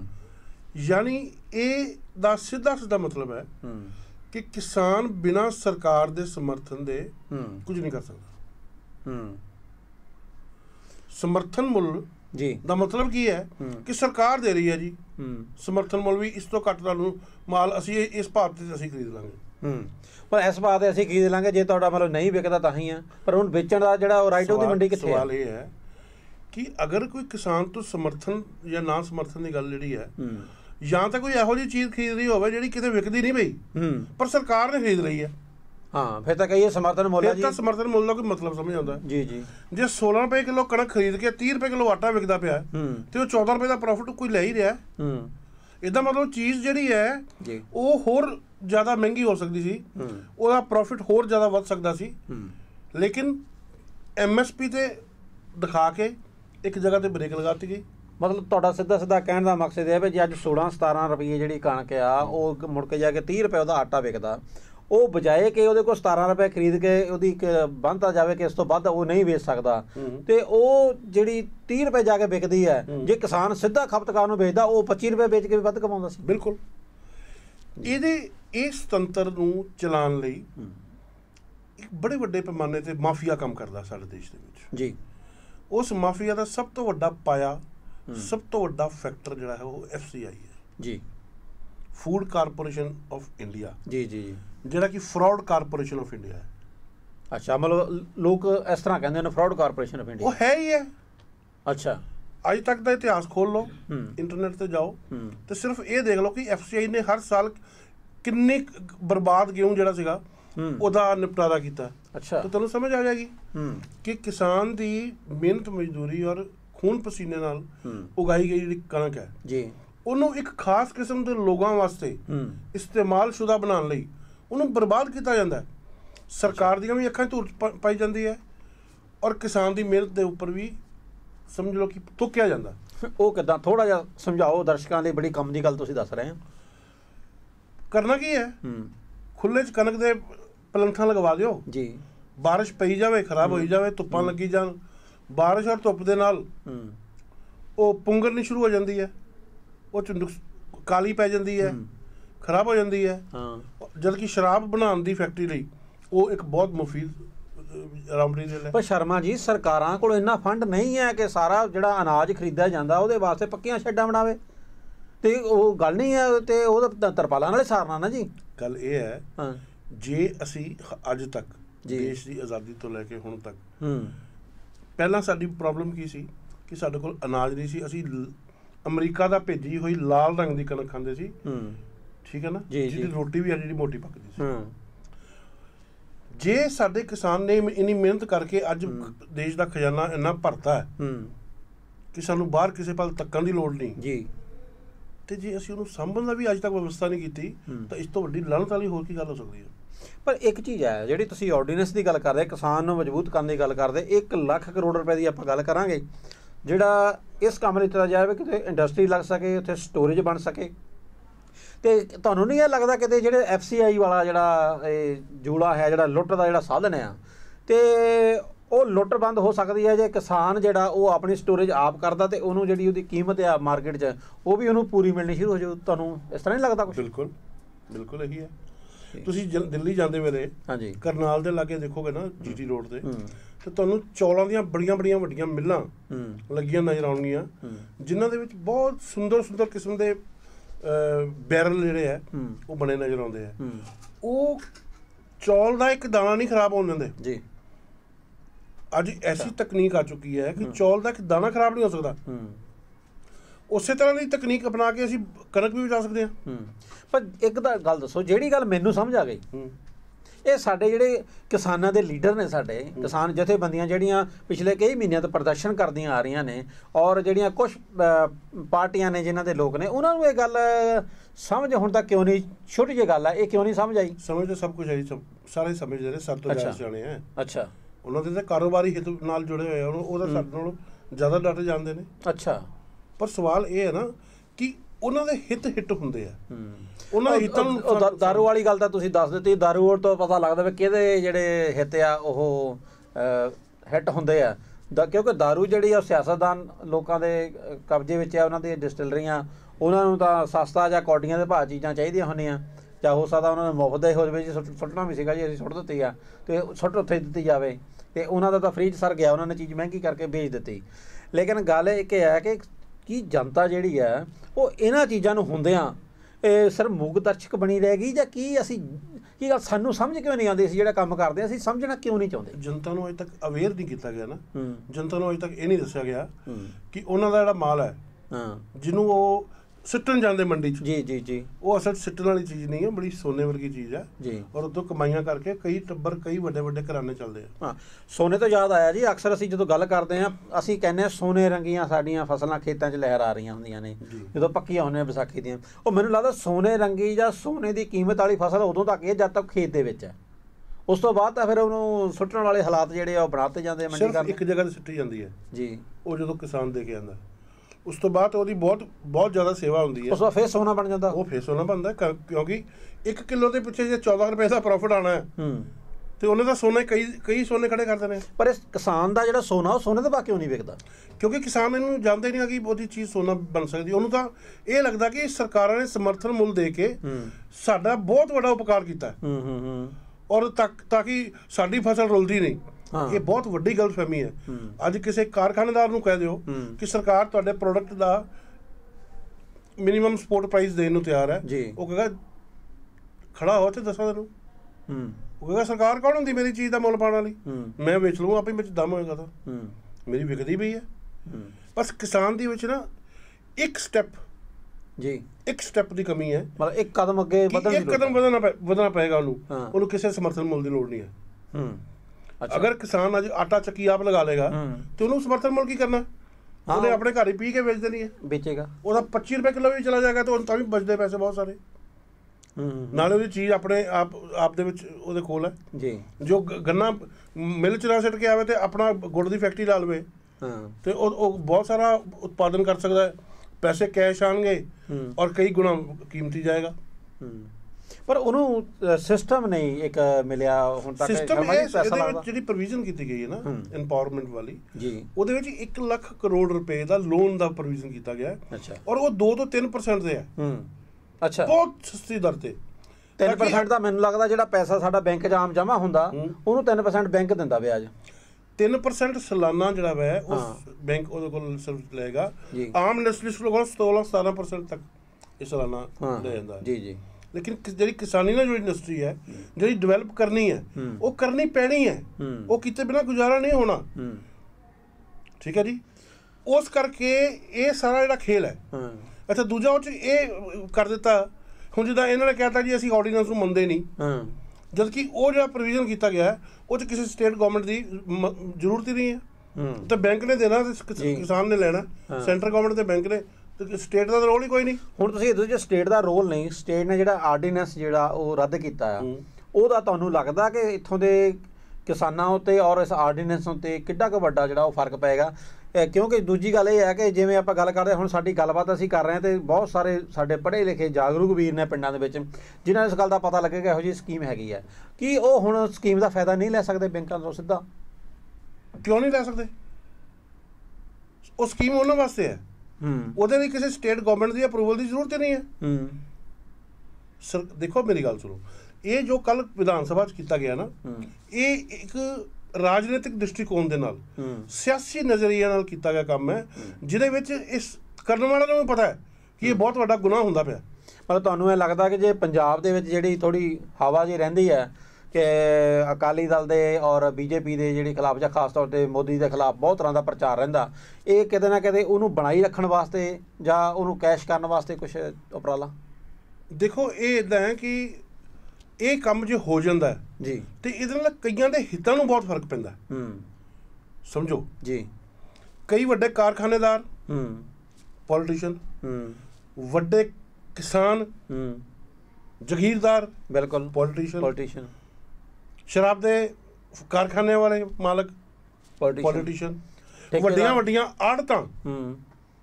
ਯਾਨੀ ਇਹ ਦਾ ਸਿੱਧਾ ਸਿੱਧਾ ਮਤਲਬ ਹੈ ਕਿ ਕਿਸਾਨ ਬਿਨਾ ਸਰਕਾਰ ਦੇ ਸਮਰਥਨ ਦੇ ਕੁਝ ਨਹੀਂ ਕਰ ਸਕਦਾ ਸਮਰਥਨ ਮੁੱਲ ਜੀ ਦਾ ਮਤਲਬ ਕੀ ਹੈ ਕਿ ਸਰਕਾਰ ਦੇ ਰਹੀ ਹੈ ਜੀ ਸਮਰਥਨ ਮੁੱਲ ਵੀ ਇਸ ਤੋਂ ਘੱਟ ਦਾ ਨੂੰ ਮਾਲ ਅਸੀਂ ਇਸ ਭਾਅ ਤੇ ਅਸੀਂ ਖਰੀਦ ਲਾਂਗੇ ਹੂੰ ਪਰ ਇਸ ਭਾਅ ਤੇ ਅਸੀਂ ਖਰੀਦ ਲਾਂਗੇ ਜੇ ਤੁਹਾਡਾ ਮਤਲਬ ਨਹੀਂ ਵਿਕਦਾ ਤਾਂ ਹੀ ਆ ਪਰ ਹੁਣ ਵੇਚਣ ਦਾ ਜਿਹੜਾ ਉਹ ਰਾਈਟ ਉਹਦੀ ਮੰਡੀ ਕਿੱਥੇ ਹੈ ਸਵਾਲ ਇਹ ਹੈ ਕਿ ਅਗਰ ਕੋਈ ਕਿਸਾਨ ਤੋਂ ਸਮਰਥਨ ਜਾਂ ਨਾ ਸਮਰਥਨ ਦੀ ਗੱਲ ਜਿਹੜੀ ਹੈ ਜਾਂ ਤਾਂ ਕੋਈ ਇਹੋ ਜਿਹੀ ਚੀਜ਼ ਖਰੀਦ ਰਹੀ ਹੋਵੇ ਜਿਹੜੀ ਕਿਤੇ ਵਿਕਦੀ ਨਹੀਂ ਪਈ ਹੂੰ ਪਰ ਸਰਕਾਰ ਨੇ ਖਰੀਦ ਲਈ ਹੈ ਹਾਂ ਫਿਰ ਤਾਂ ਕਹੀਏ ਸਮਰਥਨ ਮੁੱਲ ਜੀ ਇਹ ਤਾਂ ਸਮਰਥਨ ਮੁੱਲ ਦਾ ਕੋਈ ਮਤਲਬ ਸਮਝ ਆਉਂਦਾ ਜੀ ਜੀ ਜੇ 16 ਰੁਪਏ ਕਿਲੋ ਕਣਕ ਖਰੀਦ ਕੇ 30 ਰੁਪਏ ਕਿਲੋ ਆਟਾ ਵਿਕਦਾ ਪਿਆ ਤੇ ਉਹ 14 ਰੁਪਏ ਦਾ ਪ੍ਰੋਫਿਟ ਕੋਈ ਲੈ ਹੀ ਰਿਹਾ ਹੂੰ ਇਹਦਾ ਮਤਲਬ ਚੀਜ਼ ਜਿਹੜੀ ਹੈ ਉਹ ਹੋਰ ਜ਼ਿਆਦਾ ਮਹਿੰਗੀ ਹੋ ਸਕਦੀ ਸੀ ਉਹਦਾ ਪ੍ਰੋਫਿਟ ਹੋਰ ਜ਼ਿਆਦਾ ਵੱਧ ਸਕਦਾ ਸੀ ਲੇਕਿਨ ਐਮਐਸਪੀ ਤੇ ਦਿਖਾ ਕੇ ਇੱਕ ਜਗ੍ਹਾ ਤੇ ਬ੍ਰੇਕ ਲਗਾਤੀ ਗਈ ਮਤਲਬ ਤੁਹਾਡਾ ਸਿੱਧਾ ਸਿੱਧਾ ਕਹਿਣ ਦਾ ਮਕਸਦ ਇਹ ਹੈ ਵੀ ਜੇ ਅੱਜ 16 17 ਰੁਪਏ ਜਿਹੜੀ ਕਣਕ ਆ ਉਹ ਮੁੜ ਕੇ ਜਾ ਕੇ 30 ਰੁਪਏ ਉਹਦਾ ਆਟਾ ਵਿਕਦਾ ਉਹ ਬਜਾਏ ਕਿ ਉਹਦੇ ਕੋਲ 17 ਰੁਪਏ ਖਰੀਦ ਕੇ ਉਹਦੀ ਇੱਕ ਬੰਦਾ ਜਾਵੇ ਕਿ ਇਸ ਤੋਂ ਵੱਧ ਉਹ ਨਹੀਂ ਵੇਚ ਸਕਦਾ ਤੇ ਉਹ ਜਿਹੜੀ 30 ਰੁਪਏ ਜਾ ਕੇ ਵਿਕਦੀ ਹੈ ਜੇ ਕਿਸਾਨ ਸਿੱਧਾ ਖਪਤਕਾਰ ਨੂੰ ਵੇਚਦਾ ਉਹ 25 ਰੁਪਏ ਵੇਚ ਕੇ ਵੱਧ ਕਮਾਉਂਦਾ ਸੀ ਬਿਲਕੁਲ ਇਹਦੇ ਇਸ ਤੰਤਰ ਨੂੰ ਚਲਾਉਣ ਲਈ ਇੱਕ ਬੜੇ ਵੱਡੇ ਪੈਮਾਨੇ ਤੇ ਮਾਫੀਆ ਕੰਮ ਕਰਦਾ ਸਾਡੇ ਦੇਸ਼ ਦੇ ਵਿੱਚ ਜੀ ਉਸ ਮਾਫੀਆ ਦਾ ਸਭ ਤੋਂ ਵੱਡਾ ਪਾਇਆ ਸਭ ਤੋਂ ਵੱਡਾ ਫੈਕਟਰ ਜਿਹੜਾ ਹੈ ਉਹ ਐਫਸੀਆਈ ਹੈ ਜੀ ਫੂਡ ਕਾਰਪੋਰੇਸ਼ਨ ਆਫ ਇੰਡੀਆ ਜੀ ਜੀ ਜੀ ਜਿਹੜਾ ਕਿ ਫਰਾਡ ਕਾਰਪੋਰੇਸ਼ਨ ਆਫ ਇੰਡੀਆ ਹੈ ਅੱਛਾ ਮਤਲਬ ਲੋਕ ਇਸ ਤਰ੍ਹਾਂ ਕਹਿੰਦੇ ਨੇ ਫਰਾਡ ਕਾਰਪੋਰੇਸ਼ਨ ਆਫ ਇੰਡੀਆ ਉਹ ਹੈ ਹੀ ਹੈ ਅੱਛਾ ਅੱਜ ਤੱਕ ਦਾ ਇਤਿਹਾਸ ਖੋਲ ਲਓ ਇੰਟਰਨੈਟ ਤੇ ਜਾਓ ਤੇ ਸਿਰਫ ਇਹ ਦੇਖ ਲਓ ਕਿ ਐਫਸੀਆਈ ਨੇ ਹਰ ਸਾਲ ਕਿੰਨੇ ਬਰਬਾਦ ਗਿਉਂ ਜਿਹੜਾ ਸੀਗਾ ਉਹਦਾ ਨਿਪਟਾਰਾ ਕੀਤਾ ਅੱਛਾ ਤਾਂ ਤੁਹਾਨੂੰ ਸਮਝ ਆ ਜਾਏਗੀ ਕਿ ਕਿਸਾਨ ਦੀ ਮਿਹਨਤ ਮਜ਼ਦੂਰੀ ਔਰ ਖੂਨ ਪਸੀਨੇ ਨਾਲ ਉਗਾਈ ਗਈ ਜਿਹੜੀ ਕਣਕ ਹੈ ਜੀ ਉਹਨੂੰ ਇੱਕ ਖਾਸ ਕਿਸਮ ਦੇ ਲੋਕਾਂ ਵਾਸਤੇ ਇਸਤੇਮਾਲ ਸ਼ੁਦਾ ਬਣਾਉਣ ਲਈ ਉਹਨੂੰ ਬਰਬਾਦ ਕੀਤਾ ਜਾਂਦਾ ਹੈ ਸਰਕਾਰ ਦੀਆਂ ਵੀ ਅੱਖਾਂ ਧੂੜ ਪਾਈ ਜਾਂਦੀ ਹੈ ਔਰ ਕਿਸਾਨ ਦੀ ਮਿਹਨਤ ਦੇ ਉੱਪਰ ਵੀ ਸਮਝ ਲਓ ਕਿ ਤੁੱਕਿਆ ਜਾਂਦਾ ਉਹ ਕਿਦਾਂ ਥੋੜਾ ਜਿਹਾ ਸਮਝਾਓ ਦਰਸ਼ਕਾਂ ਲਈ ਬੜੀ ਕੰਮ ਦੀ ਗੱਲ ਤੁਸੀਂ ਦੱਸ ਰਹੇ ਹੋ ਕਰਨਾ ਕੀ ਹੈ ਖੁੱਲੇ ਚ ਕਣਕ ਦੇ ਪਲੰਥਾਂ ਲਗਵਾ ਦਿਓ ਜੀ بارش ਪਈ ਜਾਵੇ ਖਰਾਬ ਹੋਈ ਜਾਵੇ ਧੁੱਪਾਂ ਲੱਗੀ ਜਾਣ ਬਾਰਿਸ਼ ਔਰ ਧੁੱਪ ਦੇ ਨਾਲ ਉਹ ਪੁੰਗਰਨੀ ਸ਼ੁਰੂ ਹੋ ਜਾਂਦੀ ਹੈ ਉਹ ਚ ਕਾਲੀ ਪੈ ਜਾਂਦੀ ਹੈ ਖਰਾਬ ਹੋ ਜਾਂਦੀ ਹੈ ਹਾਂ ਜਦ ਕਿ ਸ਼ਰਾਬ ਬਣਾਉਣ ਦੀ ਫੈਕਟਰੀ ਲਈ ਉਹ ਇੱਕ ਬਹੁਤ ਮੁਫੀਦ ਰਾਮਰੀ ਦੇ ਲੈ ਪਰ ਸ਼ਰਮਾ ਜੀ ਸਰਕਾਰਾਂ ਕੋਲ ਇੰਨਾ ਫੰਡ ਨਹੀਂ ਹੈ ਕਿ ਸਾਰਾ ਜਿਹੜਾ ਅਨਾਜ ਖਰੀਦਿਆ ਜਾਂਦਾ ਉਹਦੇ ਵਾਸਤੇ ਪੱਕੀਆਂ ਛੱਡਾਂ ਬਣਾਵੇ ਤੇ ਉਹ ਗੱਲ ਨਹੀਂ ਹੈ ਤੇ ਉਹ ਤਰਪਾਲਾਂ ਨਾਲੇ ਸਾਰਨਾ ਨਾ ਜੀ ਗੱਲ ਇਹ ਹੈ ਹਾਂ ਜੇ ਅਸੀਂ ਅੱਜ ਤੱਕ ਦੇਸ਼ ਦੀ ਆਜ਼ਾਦੀ ਤੋਂ ਲੈ ਕੇ ਹੁਣ ਤੱਕ ਹੂੰ ਪਹਿਲਾਂ ਸਾਡੀ ਪ੍ਰੋਬਲਮ ਕੀ ਸੀ ਕਿ ਸਾਡੇ ਕੋਲ ਅਨਾਜ ਨਹੀਂ ਸੀ ਅਸੀਂ ਅਮਰੀਕਾ ਦਾ ਭੇਜੀ ਹੋਈ ਲਾਲ ਰੰਗ ਦੀ ਕਣਕ ਖਾਂਦੇ ਸੀ ਹੂੰ ਠੀਕ ਹੈ ਨਾ ਜਿਹਦੀ ਰੋਟੀ ਵੀ ਆ ਜਿਹੜੀ ਮੋਟੀ ਪੱਕਦੀ ਸੀ ਹੂੰ ਜੇ ਸਾਡੇ ਕਿਸਾਨ ਨੇ ਇਨੀ ਮਿਹਨਤ ਕਰਕੇ ਅੱਜ ਦੇਸ਼ ਦਾ ਖਜ਼ਾਨਾ ਇੰਨਾ ਭਰਤਾ ਹੈ ਹੂੰ ਕਿ ਸਾਨੂੰ ਬਾਹਰ ਕਿਸੇ ਪਾਲ ਤੱਕਣ ਦੀ ਲੋੜ ਨਹੀਂ ਜੀ ਤੇ ਜੇ ਅਸੀਂ ਉਹਨੂੰ ਸੰਭਲਣ ਦਾ ਵੀ ਅੱਜ ਤੱਕ ਵਿਵਸਥਾ ਨਹੀਂ ਕੀਤੀ ਤਾਂ ਇਸ ਤੋਂ ਵੱਡੀ ਲਾਲਚ ਵਾਲੀ ਹੋਰ ਕੀ ਗੱਲ ਹੋ ਸਕਦੀ ਹੈ ਪਰ ਇੱਕ ਚੀਜ਼ ਹੈ ਜਿਹੜੀ ਤੁਸੀਂ ਆਰਡੀਨੈਂਸ ਦੀ ਗੱਲ ਕਰਦੇ ਕਿਸਾਨ ਨੂੰ ਮਜ਼ਬੂਤ ਕਰਨ ਦੀ ਗੱਲ ਕਰਦੇ 1 ਲੱਖ ਕਰੋੜ ਰੁਪਏ ਦੀ ਆਪਾਂ ਗੱਲ ਕਰਾਂਗੇ ਜਿਹੜਾ ਇਸ ਕੰਮ ਲਈ ਤਰਾ ਜਾਵੇ ਕਿਤੇ ਇੰਡਸਟਰੀ ਲੱਗ ਸਕੇ ਉੱਥੇ ਸਟੋਰੇਜ ਬਣ ਸਕੇ ਤੇ ਤੁਹਾਨੂੰ ਨਹੀਂ ਇਹ ਲੱਗਦਾ ਕਿਤੇ ਜਿਹੜੇ ਐਫਸੀਆਈ ਵਾਲਾ ਜਿਹੜਾ ਇਹ ਜੂਲਾ ਹੈ ਜਿਹੜਾ ਲੁੱਟ ਦਾ ਜਿਹੜਾ ਸਾਧਨ ਆ ਤੇ ਉਹ ਲੁੱਟ ਬੰਦ ਹੋ ਸਕਦੀ ਹੈ ਜੇ ਕਿਸਾਨ ਜਿਹੜਾ ਉਹ ਆਪਣੀ ਸਟੋਰੇਜ ਆਪ ਕਰਦਾ ਤੇ ਉਹਨੂੰ ਜਿਹੜੀ ਉਹਦੀ ਕੀਮਤ ਆ ਮਾਰਕੀਟ 'ਚ ਉਹ ਵੀ ਉਹਨੂੰ ਪੂਰੀ ਮਿਲਣੀ ਸ਼ੁਰੂ ਹੋ ਜਾਊ ਤੁਹਾਨੂੰ ਇਸ ਤਰ੍ਹਾਂ ਨਹੀਂ ਲੱਗਦਾ ਕੁਝ ਬਿਲਕੁਲ ਬਿਲਕੁਲ ਇਹੀ ਹੈ ਤੁਸੀਂ ਦਿੱਲੀ ਜਾਂਦੇ ਵੇਲੇ ਹਾਂਜੀ ਕਰਨਾਲ ਦੇ ਲਾਗੇ ਦੇਖੋਗੇ ਨਾ ਜੀਟੀ ਰੋਡ ਤੇ ਤੇ ਤੁਹਾਨੂੰ ਚੌਲਾਂ ਦੀਆਂ ਬੜੀਆਂ ਬੜੀਆਂ ਵੱਡੀਆਂ ਮਿੱਲਾਂ ਲੱਗੀਆਂ ਨਜ਼ਰ ਆਉਣਗੀਆਂ ਜਿਨ੍ਹਾਂ ਦੇ ਵਿੱਚ ਬਹੁਤ ਸੁੰਦਰ ਸੁੰਦਰ ਕਿਸਮ ਦੇ ਬੈਰਲ ਜਿਹੜੇ ਆ ਉਹ ਬਣੇ ਨਜ਼ਰ ਆਉਂਦੇ ਆ ਉਹ ਚੌਲ ਦਾ ਇੱਕ ਦਾਣਾ ਨਹੀਂ ਖਰਾਬ ਹੋਣ ਦਿੰਦੇ ਜੀ ਅੱਜ ਐਸੀ ਤਕਨੀਕ ਆ ਚੁੱਕੀ ਹੈ ਕਿ ਚੌਲ ਦਾ ਇੱਕ ਦਾਣਾ ਖਰਾਬ ਨਹੀਂ ਹੋ ਸਕਦਾ ਉਸੇ ਤਰ੍ਹਾਂ ਦੀ ਤਕਨੀਕ ਅਪਣਾ ਕੇ ਅਸੀਂ ਕਣਕ ਵੀ ਉਜਾ ਸਕਦੇ ਹਾਂ ਪਰ ਇੱਕ ਤਾਂ ਗੱਲ ਦੱਸੋ ਜਿਹੜੀ ਗੱਲ ਮੈਨੂੰ ਸਮਝ ਆ ਗਈ ਇਹ ਸਾਡੇ ਜਿਹੜੇ ਕਿਸਾਨਾਂ ਦੇ ਲੀਡਰ ਨੇ ਸਾਡੇ ਕਿਸਾਨ ਜਥੇਬੰਦੀਆਂ ਜਿਹੜੀਆਂ ਪਿਛਲੇ ਕਈ ਮਹੀਨਿਆਂ ਤੋਂ ਪ੍ਰਦਰਸ਼ਨ ਕਰਦੀਆਂ ਆ ਰਹੀਆਂ ਨੇ ਔਰ ਜਿਹੜੀਆਂ ਕੁਝ ਪਾਰਟੀਆਂ ਨੇ ਜਿਨ੍ਹਾਂ ਦੇ ਲੋਕ ਨੇ ਉਹਨਾਂ ਨੂੰ ਇਹ ਗੱਲ ਸਮਝ ਹੁਣ ਤੱਕ ਕਿਉਂ ਨਹੀਂ ਛੋਟੀ ਜਿਹੀ ਗੱਲ ਆ ਇਹ ਕਿਉਂ ਨਹੀਂ ਸਮਝ ਆਈ ਸਮਝ ਤਾਂ ਸਭ ਕੁਝ ਆਈ ਸਾਰੇ ਸਮਝਦੇ ਨੇ ਸਭ ਤੋਂ ਜ਼ਿਆਦਾ ਜਾਣੇ ਆ ਅੱਛਾ ਉਹਨਾਂ ਦੇ ਤਾਂ ਕਾਰੋਬਾਰੀ ਹਿੱਤ ਨਾਲ ਜੁੜੇ ਹੋਏ ਆ ਉਹਦਾ ਸਾਡੇ ਨਾਲੋਂ ਜ਼ਿਆਦਾ ਡਟ ਜਾਂਦੇ ਨੇ ਅੱਛਾ ਪਰ ਸਵਾਲ ਇਹ ਹੈ ਨਾ ਕਿ ਉਹਨਾਂ ਦੇ ਹਿੱਤ ਹਿੱਟ ਹੁੰਦੇ ਆ ਉਹਨਾਂ ਦੇ ਹਿੱਤਾਂ ਨੂੰ ਦਾਰੂ ਵਾਲੀ ਗੱਲ ਤਾਂ ਤੁਸੀਂ ਦੱਸ ਦਿੱਤੀ ਦਾਰੂ ਤੋਂ ਪਤਾ ਲੱਗਦਾ ਵੀ ਕਿਹਦੇ ਜਿਹੜੇ ਹਿੱਤ ਆ ਉਹ ਹਿੱਟ ਹੁੰਦੇ ਆ ਦਾ ਕਿਉਂਕਿ दारू ਜਿਹੜੀ ਆ ਸਿਆਸਤਦਾਨ ਲੋਕਾਂ ਦੇ ਕਬਜ਼ੇ ਵਿੱਚ ਆ ਉਹਨਾਂ ਦੀਆਂ ਡਿਸਟਿਲਰੀਆਂ ਉਹਨਾਂ ਨੂੰ ਤਾਂ ਸਸਤਾ ਜਾਂ ਕੌਡੀਆਂ ਦੇ ਭਾਅ ਚੀਜ਼ਾਂ ਚਾਹੀਦੀਆਂ ਹੁੰਦੀਆਂ ਜਾਂ ਹੋ ਸਕਦਾ ਉਹਨਾਂ ਦੇ ਮੁਫਤ ਦੇ ਹੋ ਜਵੇ ਜੀ ਸੁੱਟਣਾ ਵੀ ਸੀਗਾ ਜੀ ਅਸੀਂ ਸੁੱਟ ਦਿੱਤੀ ਆ ਤੇ ਸੁੱਟ ਉੱਥੇ ਦਿੱਤੀ ਜਾਵੇ ਤੇ ਉਹਨਾਂ ਦਾ ਤਾਂ ਫ੍ਰੀ ਚ ਸਰ ਗਿਆ ਉਹਨਾਂ ਨੇ ਚੀਜ਼ ਮਹਿੰਗੀ ਕਰਕੇ ਵੇਚ ਦਿੱਤੀ ਲੇਕਿਨ ਗੱਲ ਇਹ ਕਿ ਹੈ ਕਿ ਕਿ ਜਨਤਾ ਜਿਹੜੀ ਹੈ ਉਹ ਇਹਨਾਂ ਚੀਜ਼ਾਂ ਨੂੰ ਹੁੰਦਿਆਂ ਇਹ ਸਿਰ ਮੁਗ ਦਰਸ਼ਕ ਬਣੀ ਰਹਿ ਗਈ ਜਾਂ ਕੀ ਅਸੀਂ ਕੀ ਗੱਲ ਸਾਨੂੰ ਸਮਝ ਕਿਉਂ ਨਹੀਂ ਆਉਂਦੀ ਸੀ ਜਿਹੜਾ ਕੰਮ ਕਰਦੇ ਅਸੀਂ ਸਮਝਣਾ ਕਿਉਂ ਨਹੀਂ ਚਾਹੁੰਦੇ ਜਨਤਾ ਨੂੰ ਅਜੇ ਤੱਕ ਅਵੇਅਰ ਨਹੀਂ ਕੀਤਾ ਗਿਆ ਨਾ ਜਨਤਾ ਨੂੰ ਅਜੇ ਤੱਕ ਇਹ ਨਹੀਂ ਦੱਸਿਆ ਗਿਆ ਕਿ ਉਹਨਾਂ ਦਾ ਜਿਹੜਾ ਮਾਲ ਹੈ ਹਾਂ ਜਿਹਨੂੰ ਉਹ ਸਿੱਟਣ ਜਾਂਦੇ ਮੰਡੀ 'ਚ ਜੀ ਜੀ ਜੀ ਉਹ ਅਸਲ ਸਿੱਟਣ ਵਾਲੀ ਚੀਜ਼ ਨਹੀਂ ਹੈ ਬੜੀ ਸੋਨੇ ਵਰਗੀ ਚੀਜ਼ ਹੈ ਜੀ ਔਰ ਉਦੋਂ ਕਮਾਈਆਂ ਕਰਕੇ ਕਈ ਟੱਬਰ ਕਈ ਵੱਡੇ ਵੱਡੇ ਘਰਾਣੇ ਚੱਲਦੇ ਆ ਹਾਂ ਸੋਨੇ ਤੋਂ ਯਾਦ ਆਇਆ ਜੀ ਅਕਸਰ ਅਸੀਂ ਜਦੋਂ ਗੱਲ ਕਰਦੇ ਆ ਅਸੀਂ ਕਹਿੰਦੇ ਆ ਸੋਨੇ ਰੰਗੀਆਂ ਸਾਡੀਆਂ ਫਸਲਾਂ ਖੇਤਾਂ 'ਚ ਲਹਿਰਾ ਰਹੀਆਂ ਹੁੰਦੀਆਂ ਨੇ ਜਦੋਂ ਪੱਕੀਆਂ ਹੁੰਦੀਆਂ ਵਿਸਾਖੀ ਦੀਆਂ ਉਹ ਮੈਨੂੰ ਲੱਗਦਾ ਸੋਨੇ ਰੰਗੀ ਜਾਂ ਸੋਨੇ ਦੀ ਕੀਮਤ ਵਾਲੀ ਫਸਲ ਉਦੋਂ ਤੱਕ ਇਹ ਜਦ ਤੱਕ ਖੇਤ ਦੇ ਵਿੱਚ ਹੈ ਉਸ ਤੋਂ ਬਾਅਦ ਤਾਂ ਫਿਰ ਉਹਨੂੰ ਸੁੱਟਣ ਵਾਲੇ ਹਾਲਾਤ ਜਿਹੜੇ ਆ ਉਹ ਬਣਾਤੇ ਜਾਂਦੇ ਮੰਡੀ ਕਰਦੇ ਇੱਕ ਜਗ੍ਹਾ ਤੇ ਸੁੱਟੀ ਜਾਂਦੀ ਹੈ ਜੀ ਉਹ ਜਦੋਂ ਕਿਸਾਨ ਦੇ ਕੇ ਆਂਦਾ ਉਸ ਤੋਂ ਬਾਅਦ ਉਹਦੀ ਬਹੁਤ ਬਹੁਤ ਜ਼ਿਆਦਾ ਸੇਵਾ ਹੁੰਦੀ ਹੈ ਉਸ ਦਾ ਫੇਸ ਹੋਣਾ ਬਣ ਜਾਂਦਾ ਉਹ ਫੇਸ ਹੋਣਾ ਬਣਦਾ ਕਿਉਂਕਿ 1 ਕਿਲੋ ਦੇ ਪਿੱਛੇ ਜੇ 14 ਰੁਪਏ ਦਾ ਪ੍ਰੋਫਿਟ ਆਣਾ ਹੈ ਹੂੰ ਤੇ ਉਹਨੇ ਤਾਂ ਸੋਨੇ ਕਈ ਕਈ ਸੋਨੇ ਖੜੇ ਕਰਦੇ ਨੇ ਪਰ ਇਸ ਕਿਸਾਨ ਦਾ ਜਿਹੜਾ ਸੋਨਾ ਉਹ ਸੋਨੇ ਦੇ ਬਾਕੀ ਨਹੀਂ ਵਿਕਦਾ ਕਿਉਂਕਿ ਕਿਸਾਨ ਇਹਨੂੰ ਜਾਣਦੇ ਨਹੀਂ ਆ ਕਿ ਉਹਦੀ ਚੀਜ਼ ਸੋਨਾ ਬਣ ਸਕਦੀ ਉਹਨੂੰ ਤਾਂ ਇਹ ਲੱਗਦਾ ਕਿ ਸਰਕਾਰਾਂ ਨੇ ਸਮਰਥਨ ਮੁੱਲ ਦੇ ਕੇ ਹੂੰ ਸਾਡਾ ਬਹੁਤ ਵੱਡਾ ਉਪਕਾਰ ਕੀਤਾ ਹੂੰ ਹੂੰ ਹੂੰ ਔਰ ਤੱਕ ਤਾਂ ਕਿ ਸਾਡੀ ਫਸਲ ਰੁਲਦੀ ਨਹੀਂ ਇਹ ਬਹੁਤ ਵੱਡੀ ਗਲਤਫਹਿਮੀ ਹੈ ਅੱਜ ਕਿਸੇ ਕਾਰਖਾਨੇਦਾਰ ਨੂੰ ਕਹਿ ਦਿਓ ਕਿ ਸਰਕਾਰ ਤੁਹਾਡੇ ਪ੍ਰੋਡਕਟ ਦਾ ਮਿਨੀਮਮ ਸਪੋਰਟ ਪ੍ਰਾਈਸ ਦੇਣ ਨੂੰ ਤਿਆਰ ਹੈ ਉਹ ਕਹੇਗਾ ਖੜਾ ਹੋ ਤੇ ਦੱਸਾਂ ਤੈਨੂੰ ਹੂੰ ਉਹ ਕਹੇਗਾ ਸਰਕਾਰ ਕੌਣ ਹੁੰਦੀ ਮੇਰੀ ਚੀਜ਼ ਦਾ ਮੁੱਲ ਪਾਣ ਵਾਲੀ ਮੈਂ ਵੇਚ ਲਵਾਂ ਆਪੇ ਵਿੱਚ ਦਮ ਹੋਏਗਾ ਤਾਂ ਮੇਰੀ ਵਿਕਦੀ ਵੀ ਹੈ ਬਸ ਕਿਸਾਨ ਦੀ ਵਿੱਚ ਨਾ ਇੱਕ ਸਟੈਪ ਜੀ ਇੱਕ ਸਟੈਪ ਦੀ ਕਮੀ ਹੈ ਮਤਲਬ ਇੱਕ ਕਦਮ ਅੱਗੇ ਵਧਣ ਦੀ ਇੱਕ ਕਦਮ ਵਧਣਾ ਵਧਣਾ ਪਏਗਾ ਉਹਨੂੰ ਉਹਨੂੰ ਕਿਸੇ ਸਮਰਥਨ ਮੁੱਲ ਦੀ ਲੋੜ ਨਹੀਂ ਹੈ ਹੂੰ ਅਗਰ ਕਿਸਾਨ ਅੱਜ ਆਟਾ ਚੱਕੀ ਆਪ ਲਗਾ ਲੇਗਾ ਤੇ ਉਹਨੂੰ ਸਮਰਥਨ ਮੁੱਲ ਕੀ ਕਰਨਾ ਉਹਨੇ ਆਪਣੇ ਘਰ ਹੀ ਪੀ ਕੇ ਵੇਚ ਦੇਣੀ ਹੈ ਵੇਚੇਗਾ ਉਹਦਾ 25 ਰੁਪਏ ਕਿਲੋ ਵੀ ਚਲਾ ਜਾਏਗਾ ਤੇ ਉਹਨੂੰ ਤਾਂ ਵੀ ਬਚਦੇ ਪੈਸੇ ਬਹੁਤ ਸਾਰੇ ਨਾਲੇ ਉਹਦੀ ਚੀਜ਼ ਆਪਣੇ ਆਪ ਆਪ ਦੇ ਵਿੱਚ ਉਹਦੇ ਕੋਲ ਹੈ ਜੀ ਜੋ ਗੰਨਾ ਮਿਲ ਚ ਨਾ ਸੱਟ ਕੇ ਆਵੇ ਤੇ ਆਪਣਾ ਗੁੜ ਦੀ ਫੈਕਟਰੀ ਲਾ ਲਵੇ ਹਾਂ ਤੇ ਉਹ ਬਹੁਤ ਸਾਰਾ ਉਤਪਾਦਨ ਕਰ ਸਕਦਾ ਹੈ ਪੈਸੇ ਕੈਸ਼ ਆਣਗੇ ਔਰ ਕਈ ਗੁਣਾ ਕੀਮਤੀ ਜਾਏਗਾ ਹੂੰ ਪਰ ਉਹਨੂੰ ਸਿਸਟਮ ਨਹੀਂ ਇੱਕ ਮਿਲਿਆ ਹੁਣ ਤੱਕ ਸਿਸਟਮ ਇਹਦੇ ਵਿੱਚ ਜਿਹੜੀ ਪ੍ਰੋਵੀਜ਼ਨ ਕੀਤੀ ਗਈ ਹੈ ਨਾ ਐਮਪਾਵਰਮੈਂਟ ਵਾਲੀ ਜੀ ਉਹਦੇ ਵਿੱਚ 1 ਲੱਖ ਕਰੋੜ ਰੁਪਏ ਦਾ ਲੋਨ ਦਾ ਪ੍ਰੋਵੀਜ਼ਨ ਕੀਤਾ ਗਿਆ ਅੱਛਾ ਔਰ ਉਹ 2 ਤੋਂ 3% ਦੇ ਹੈ ਹੂੰ ਅੱਛਾ ਬਹੁਤ ਸਸਤੀ ਦਰ ਤੇ 3% ਦਾ ਮੈਨੂੰ ਲੱਗਦਾ ਜਿਹੜਾ ਪੈਸਾ ਸਾਡਾ ਬੈਂਕ 'ਚ ਆਮ ਜਮਾ ਹੁੰਦਾ ਉਹਨੂੰ 3% ਬੈਂਕ ਦਿੰਦਾ ਵਿਆਜ 3% ਸਾਲਾਨਾ ਜਿਹੜਾ ਵੈ ਉਸ ਬੈਂਕ ਉਹਦੇ ਕੋਲ ਸਿਰਫ ਲਏਗਾ ਆਮ ਨੈਸ਼ਨਲਿਸਟ ਲੋਕਾਂ 16 17% ਤੱਕ ਇਸ ਸਾਲਾਨਾ ਦੇ ਜਾਂਦਾ ਜੀ ਜੀ ਲੇਕਿਨ ਜਿਹੜੀ ਕਿਸਾਨੀ ਨਾਲ ਜੁੜੀ ਇੰਡਸਟਰੀ ਹੈ ਜਿਹੜੀ ਡਿਵੈਲਪ ਕਰਨੀ ਹੈ ਉਹ ਕਰਨੀ ਪੈਣੀ ਹੈ ਉਹ ਕਿਤੇ ਬਿਨਾ ਗੁਜ਼ਾਰਾ ਨਹੀਂ ਹੋਣਾ ਠੀਕ ਹੈ ਜੀ ਉਸ ਕਰਕੇ ਇਹ ਸਾਰਾ ਜਿਹੜਾ ਖੇਲ ਹੈ ਅੱਛਾ ਦੂਜਾ ਉਹ ਚ ਇਹ ਕਰ ਦਿੱਤਾ ਹੁਣ ਜਿੱਦਾਂ ਇਹਨਾਂ ਨੇ ਕਹਿਤਾ ਜੀ ਅਸੀਂ ਆਰਡੀਨੈਂਸ ਨੂੰ ਮੰਨਦੇ ਨਹੀਂ ਹਾਂ ਜਦ ਕਿ ਉਹ ਜਿਹੜਾ ਪ੍ਰੋਵੀਜ਼ਨ ਕੀਤਾ ਗਿਆ ਉਹ ਚ ਕਿਸੇ ਸਟੇਟ ਗਵਰਨਮੈਂਟ ਦੀ ਜ਼ਰੂਰਤ ਹੀ ਨਹੀਂ ਹੈ ਤੇ ਬੈਂਕ ਨੇ ਦੇਣਾ ਤੇ ਕਿਸਾਨ ਨੇ ਲੈਣਾ ਸੈਂਟਰ ਗਵਰਨਮੈਂਟ ਤੇ ਬੈਂਕ ਨੇ ਤੇ ਸਟੇਟ ਦਾ ਰੋਲ ਹੀ ਕੋਈ ਨਹੀਂ ਹੁਣ ਤੁਸੀਂ ਇਹਦੇ ਵਿੱਚ ਸਟੇਟ ਦਾ ਰੋਲ ਨਹੀਂ ਸਟੇਟ ਨੇ ਜਿਹੜਾ ਆਰਡੀਨੈਂਸ ਜਿਹੜਾ ਉਹ ਰੱਦ ਕੀਤਾ ਆ ਉਹਦਾ ਤੁਹਾਨੂੰ ਲੱਗਦਾ ਕਿ ਇੱਥੋਂ ਦੇ ਕਿਸਾਨਾਂ ਉਤੇ ਔਰ ਇਸ ਆਰਡੀਨੈਂਸ ਉਤੇ ਕਿੱਡਾ ਕੁ ਵੱਡਾ ਜਿਹੜਾ ਉਹ ਫਰਕ ਪਏਗਾ ਕਿਉਂਕਿ ਦੂਜੀ ਗੱਲ ਇਹ ਹੈ ਕਿ ਜਿਵੇਂ ਆਪਾਂ ਗੱਲ ਕਰਦੇ ਹੁਣ ਸਾਡੀ ਗੱਲਬਾਤ ਅਸੀਂ ਕਰ ਰਹੇ ਹਾਂ ਤੇ ਬਹੁਤ ਸਾਰੇ ਸਾਡੇ ਪੜ੍ਹੇ ਲਿਖੇ ਜਾਗਰੂਕ ਵੀਰ ਨੇ ਪਿੰਡਾਂ ਦੇ ਵਿੱਚ ਜਿਨ੍ਹਾਂ ਨੂੰ ਇਸ ਗੱਲ ਦਾ ਪਤਾ ਲੱਗੇਗਾ ਇਹੋ ਜੀ ਸਕੀਮ ਹੈਗੀ ਹੈ ਕਿ ਉਹ ਹੁਣ ਸਕੀਮ ਦਾ ਫਾਇਦਾ ਨਹੀਂ ਲੈ ਸਕਦੇ ਬੈਂਕਾਂ ਤੋਂ ਸਿੱਧਾ ਕਿਉਂ ਨਹੀਂ ਲੈ ਸਕਦੇ ਉਹ ਸਕੀਮ ਉਹਨਾਂ ਵਾਸਤੇ ਹੈ ਹੂੰ ਉਹਦੇ ਲਈ ਕਿਸੇ ਸਟੇਟ ਗਵਰਨਮੈਂਟ ਦੀ ਅਪਰੂਵਲ ਦੀ ਜ਼ਰੂਰਤ ਨਹੀਂ ਹੈ ਸਰ ਦੇਖੋ ਮੇਰੀ ਗੱਲ ਸੁਣੋ ਇਹ ਜੋ ਕੱਲ ਵਿਧਾਨ ਸਭਾ 'ਚ ਕੀਤਾ ਗਿਆ ਨਾ ਇਹ ਇੱਕ ਰਾਜਨੀਤਿਕ ਦ੍ਰਿਸ਼ਟੀਕੋਣ ਦੇ ਨਾਲ ਸਿਆਸੀ ਨਜ਼ਰੀਏ ਨਾਲ ਕੀਤਾ ਗਿਆ ਕੰਮ ਹੈ ਜਿਹਦੇ ਵਿੱਚ ਇਸ ਕਰਨ ਵਾਲਿਆਂ ਨੂੰ ਪਤਾ ਹੈ ਕਿ ਇਹ ਬਹੁਤ ਵੱਡਾ ਗੁਨਾਹ ਹੁੰਦਾ ਪਿਆ ਮਤਲਬ ਤੁਹਾਨੂੰ ਇਹ ਲੱਗਦਾ ਕਿ ਜੇ ਪੰਜਾਬ ਦੇ ਵਿੱਚ ਜਿਹੜੀ ਥੋੜੀ ਹਵਾ ਜੀ ਰਹਿੰਦੀ ਹੈ ਕਿ ਅਕਾਲੀ ਦਲ ਦੇ ਔਰ ਬੀਜੇਪੀ ਦੇ ਜਿਹੜੇ ਖਿਲਾਫ ਜਾਂ ਖਾਸ ਤੌਰ ਤੇ ਮੋਦੀ ਦੇ ਖਿਲਾਫ ਬਹੁਤ ਤਰ੍ਹਾਂ ਦਾ ਪ੍ਰਚਾਰ ਰਹਿੰਦਾ ਇਹ ਕਿਤੇ ਨਾ ਕਿਤੇ ਉਹਨੂੰ ਬਣਾਈ ਰੱਖਣ ਵਾਸਤੇ ਜਾਂ ਉਹਨੂੰ ਕੈਸ਼ ਕਰਨ ਵਾਸਤੇ ਕੁਝ ਉਪਰਾਲਾ ਦੇਖੋ ਇਹ ਇਦਾਂ ਹੈ ਕਿ ਇਹ ਕੰਮ ਜੇ ਹੋ ਜਾਂਦਾ ਜੀ ਤੇ ਇਹਦੇ ਨਾਲ ਕਈਆਂ ਦੇ ਹਿੱਤਾਂ ਨੂੰ ਬਹੁਤ ਫਰਕ ਪੈਂਦਾ ਹੂੰ ਸਮਝੋ ਜੀ ਕਈ ਵੱਡੇ ਕਾਰਖਾਨੇਦਾਰ ਹੂੰ ਪੋਲੀਟੀਸ਼ੀਅਨ ਹੂੰ ਵੱਡੇ ਕਿਸਾਨ ਹੂੰ ਜ਼ਗੀਰਦਾਰ ਬਿਲਕੁਲ ਪੋਲੀਟੀਸ਼ੀਅਨ ਪੋਲੀਟੀਸ਼ੀਅਨ ਸ਼ਰਾਬ ਦੇ ਕਾਰਖਾਨੇ ਵਾਲੇ ਮਾਲਕ ਪੋਲੀਟੀਸ਼ੀਅਨ ਵੱਡੀਆਂ ਵੱਡੀਆਂ ਆੜਤਾਂ ਹੂੰ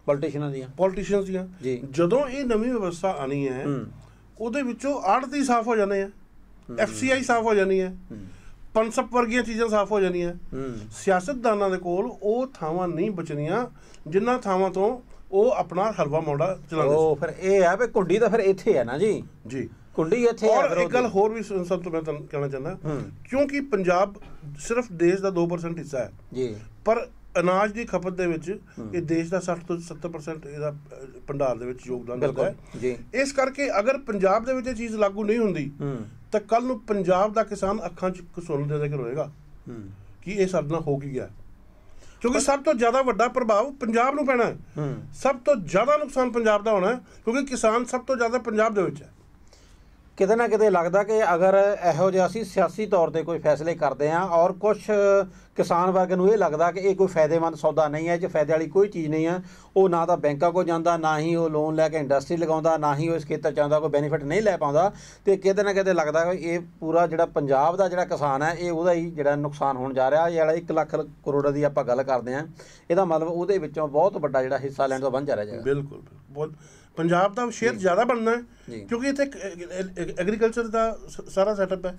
ਪੋਲੀਟੀਸ਼ੀਅਨਾਂ ਦੀਆਂ ਪੋਲੀਟੀਸ਼ੀਅਨਸ ਦੀਆਂ ਜਦੋਂ ਇਹ ਨਵੀਂ ਵਿਵਸਥਾ ਆਣੀ ਹੈ ਉਹਦੇ ਵਿੱਚੋਂ ਆੜਤੀ ਸਾਫ਼ ਹੋ ਜਾਂਦੇ ਆ ਐਫਸੀਆਈ ਸਾਫ਼ ਹੋ ਜਾਣੀ ਹੈ ਪੰਸਪ ਵਰਗੀਆਂ ਚੀਜ਼ਾਂ ਸਾਫ਼ ਹੋ ਜਾਣੀਆਂ ਸਿਆਸਤਦਾਨਾਂ ਦੇ ਕੋਲ ਉਹ ਥਾਵਾਂ ਨਹੀਂ ਬਚਣੀਆਂ ਜਿੰਨਾ ਥਾਵਾਂ ਤੋਂ ਉਹ ਆਪਣਾ ਹਲਵਾ ਮੋੜਾ ਚਲਾਉਂਦੇ ਉਹ ਫਿਰ ਇਹ ਆ ਵੀ ਕੁੰਡੀ ਤਾਂ ਫਿਰ ਇੱਥੇ ਆ ਨਾ ਜੀ ਜੀ ਕੁੰਡੀ ਇੱਥੇ ਹੈ ਔਰ ਇੱਕ ਗੱਲ ਹੋਰ ਵੀ ਸਭ ਤੋਂ ਮੈਂ ਤੁਹਾਨੂੰ ਕਹਿਣਾ ਚਾਹੁੰਦਾ ਕਿਉਂਕਿ ਪੰਜਾਬ ਸਿਰਫ ਦੇਸ਼ ਦਾ 2% ਹਿੱਸਾ ਹੈ ਜੀ ਪਰ ਅਨਾਜ ਦੀ ਖਪਤ ਦੇ ਵਿੱਚ ਇਹ ਦੇਸ਼ ਦਾ 60 ਤੋਂ 70% ਇਹਦਾ ਭੰਡਾਰ ਦੇ ਵਿੱਚ ਯੋਗਦਾਨ ਦਿੰਦਾ ਹੈ ਜੀ ਇਸ ਕਰਕੇ ਅਗਰ ਪੰਜਾਬ ਦੇ ਵਿੱਚ ਇਹ ਚੀਜ਼ ਲਾਗੂ ਨਹੀਂ ਹੁੰਦੀ ਤਾਂ ਕੱਲ ਨੂੰ ਪੰਜਾਬ ਦਾ ਕਿਸਾਨ ਅੱਖਾਂ 'ਚ ਕਸੂਲ ਦੇ ਦੇ ਕੇ ਰੋਏਗਾ ਕਿ ਇਹ ਸਾਡੇ ਨਾਲ ਹੋ ਕੀ ਗਿਆ ਕਿਉਂਕਿ ਸਭ ਤੋਂ ਜ਼ਿਆਦਾ ਵੱਡਾ ਪ੍ਰਭਾਵ ਪੰਜਾਬ ਨੂੰ ਪੈਣਾ ਹੈ ਸਭ ਤੋਂ ਜ਼ਿਆਦਾ ਨੁਕਸਾਨ ਪੰਜਾਬ ਦਾ ਹੋਣਾ ਹੈ ਕਿਉਂਕਿ ਕਿਸਾਨ ਸਭ ਤੋਂ ਜ਼ਿਆਦਾ ਪੰਜਾਬ ਦੇ ਵਿੱਚ ਹੈ ਕਿਤੇ ਨਾ ਕਿਤੇ ਲੱਗਦਾ ਕਿ ਅਗਰ ਇਹੋ ਜਿਹਾ ਅਸੀਂ ਸਿਆਸੀ ਤੌਰ ਤੇ ਕੋਈ ਫੈਸਲੇ ਕਰਦੇ ਆਂ ਔਰ ਕੁਝ ਕਿਸਾਨ ਵਰਗ ਨੂੰ ਇਹ ਲੱਗਦਾ ਕਿ ਇਹ ਕੋਈ ਫਾਇਦੇਮੰਦ ਸੌਦਾ ਨਹੀਂ ਹੈ ਜੇ ਫਾਇਦੇ ਵਾਲੀ ਕੋਈ ਚੀਜ਼ ਨਹੀਂ ਹੈ ਉਹ ਨਾ ਤਾਂ ਬੈਂਕਾਂ ਕੋ ਜਾਂਦਾ ਨਾ ਹੀ ਉਹ ਲੋਨ ਲੈ ਕੇ ਇੰਡਸਟਰੀ ਲਗਾਉਂਦਾ ਨਾ ਹੀ ਉਹ ਇਸ ਖੇਤਰ ਚਾਹੁੰਦਾ ਕੋਈ ਬੈਨੀਫਿਟ ਨਹੀਂ ਲੈ ਪਾਉਂਦਾ ਤੇ ਕਿਤੇ ਨਾ ਕਿਤੇ ਲੱਗਦਾ ਕਿ ਇਹ ਪੂਰਾ ਜਿਹੜਾ ਪੰਜਾਬ ਦਾ ਜਿਹੜਾ ਕਿਸਾਨ ਹੈ ਇਹ ਉਹਦਾ ਹੀ ਜਿਹੜਾ ਨੁਕਸਾਨ ਹੋਣ ਜਾ ਰਿਹਾ ਇਹ ਵਾਲਾ 1 ਲੱਖ ਕਰੋੜ ਦੀ ਆਪਾਂ ਗੱਲ ਕਰਦੇ ਆਂ ਇਹਦਾ ਮਤਲਬ ਉਹਦੇ ਵਿੱਚੋਂ ਬਹੁਤ ਵੱਡਾ ਜਿਹੜਾ ਹਿੱਸਾ ਲੈਣ ਤੋਂ ਵਾਂਝਾ ਰਹਿ ਜਾਏਗਾ ਬਿਲਕੁਲ ਬਹੁਤ ਪੰਜਾਬ ਦਾ ਸ਼ੇਅਰ ਜ਼ਿਆਦਾ ਬਣਨਾ ਹੈ ਕਿਉਂਕਿ ਇੱਥੇ ਐਗਰੀਕਲਚਰ ਦਾ ਸਾਰਾ ਸੈਟਅਪ ਹੈ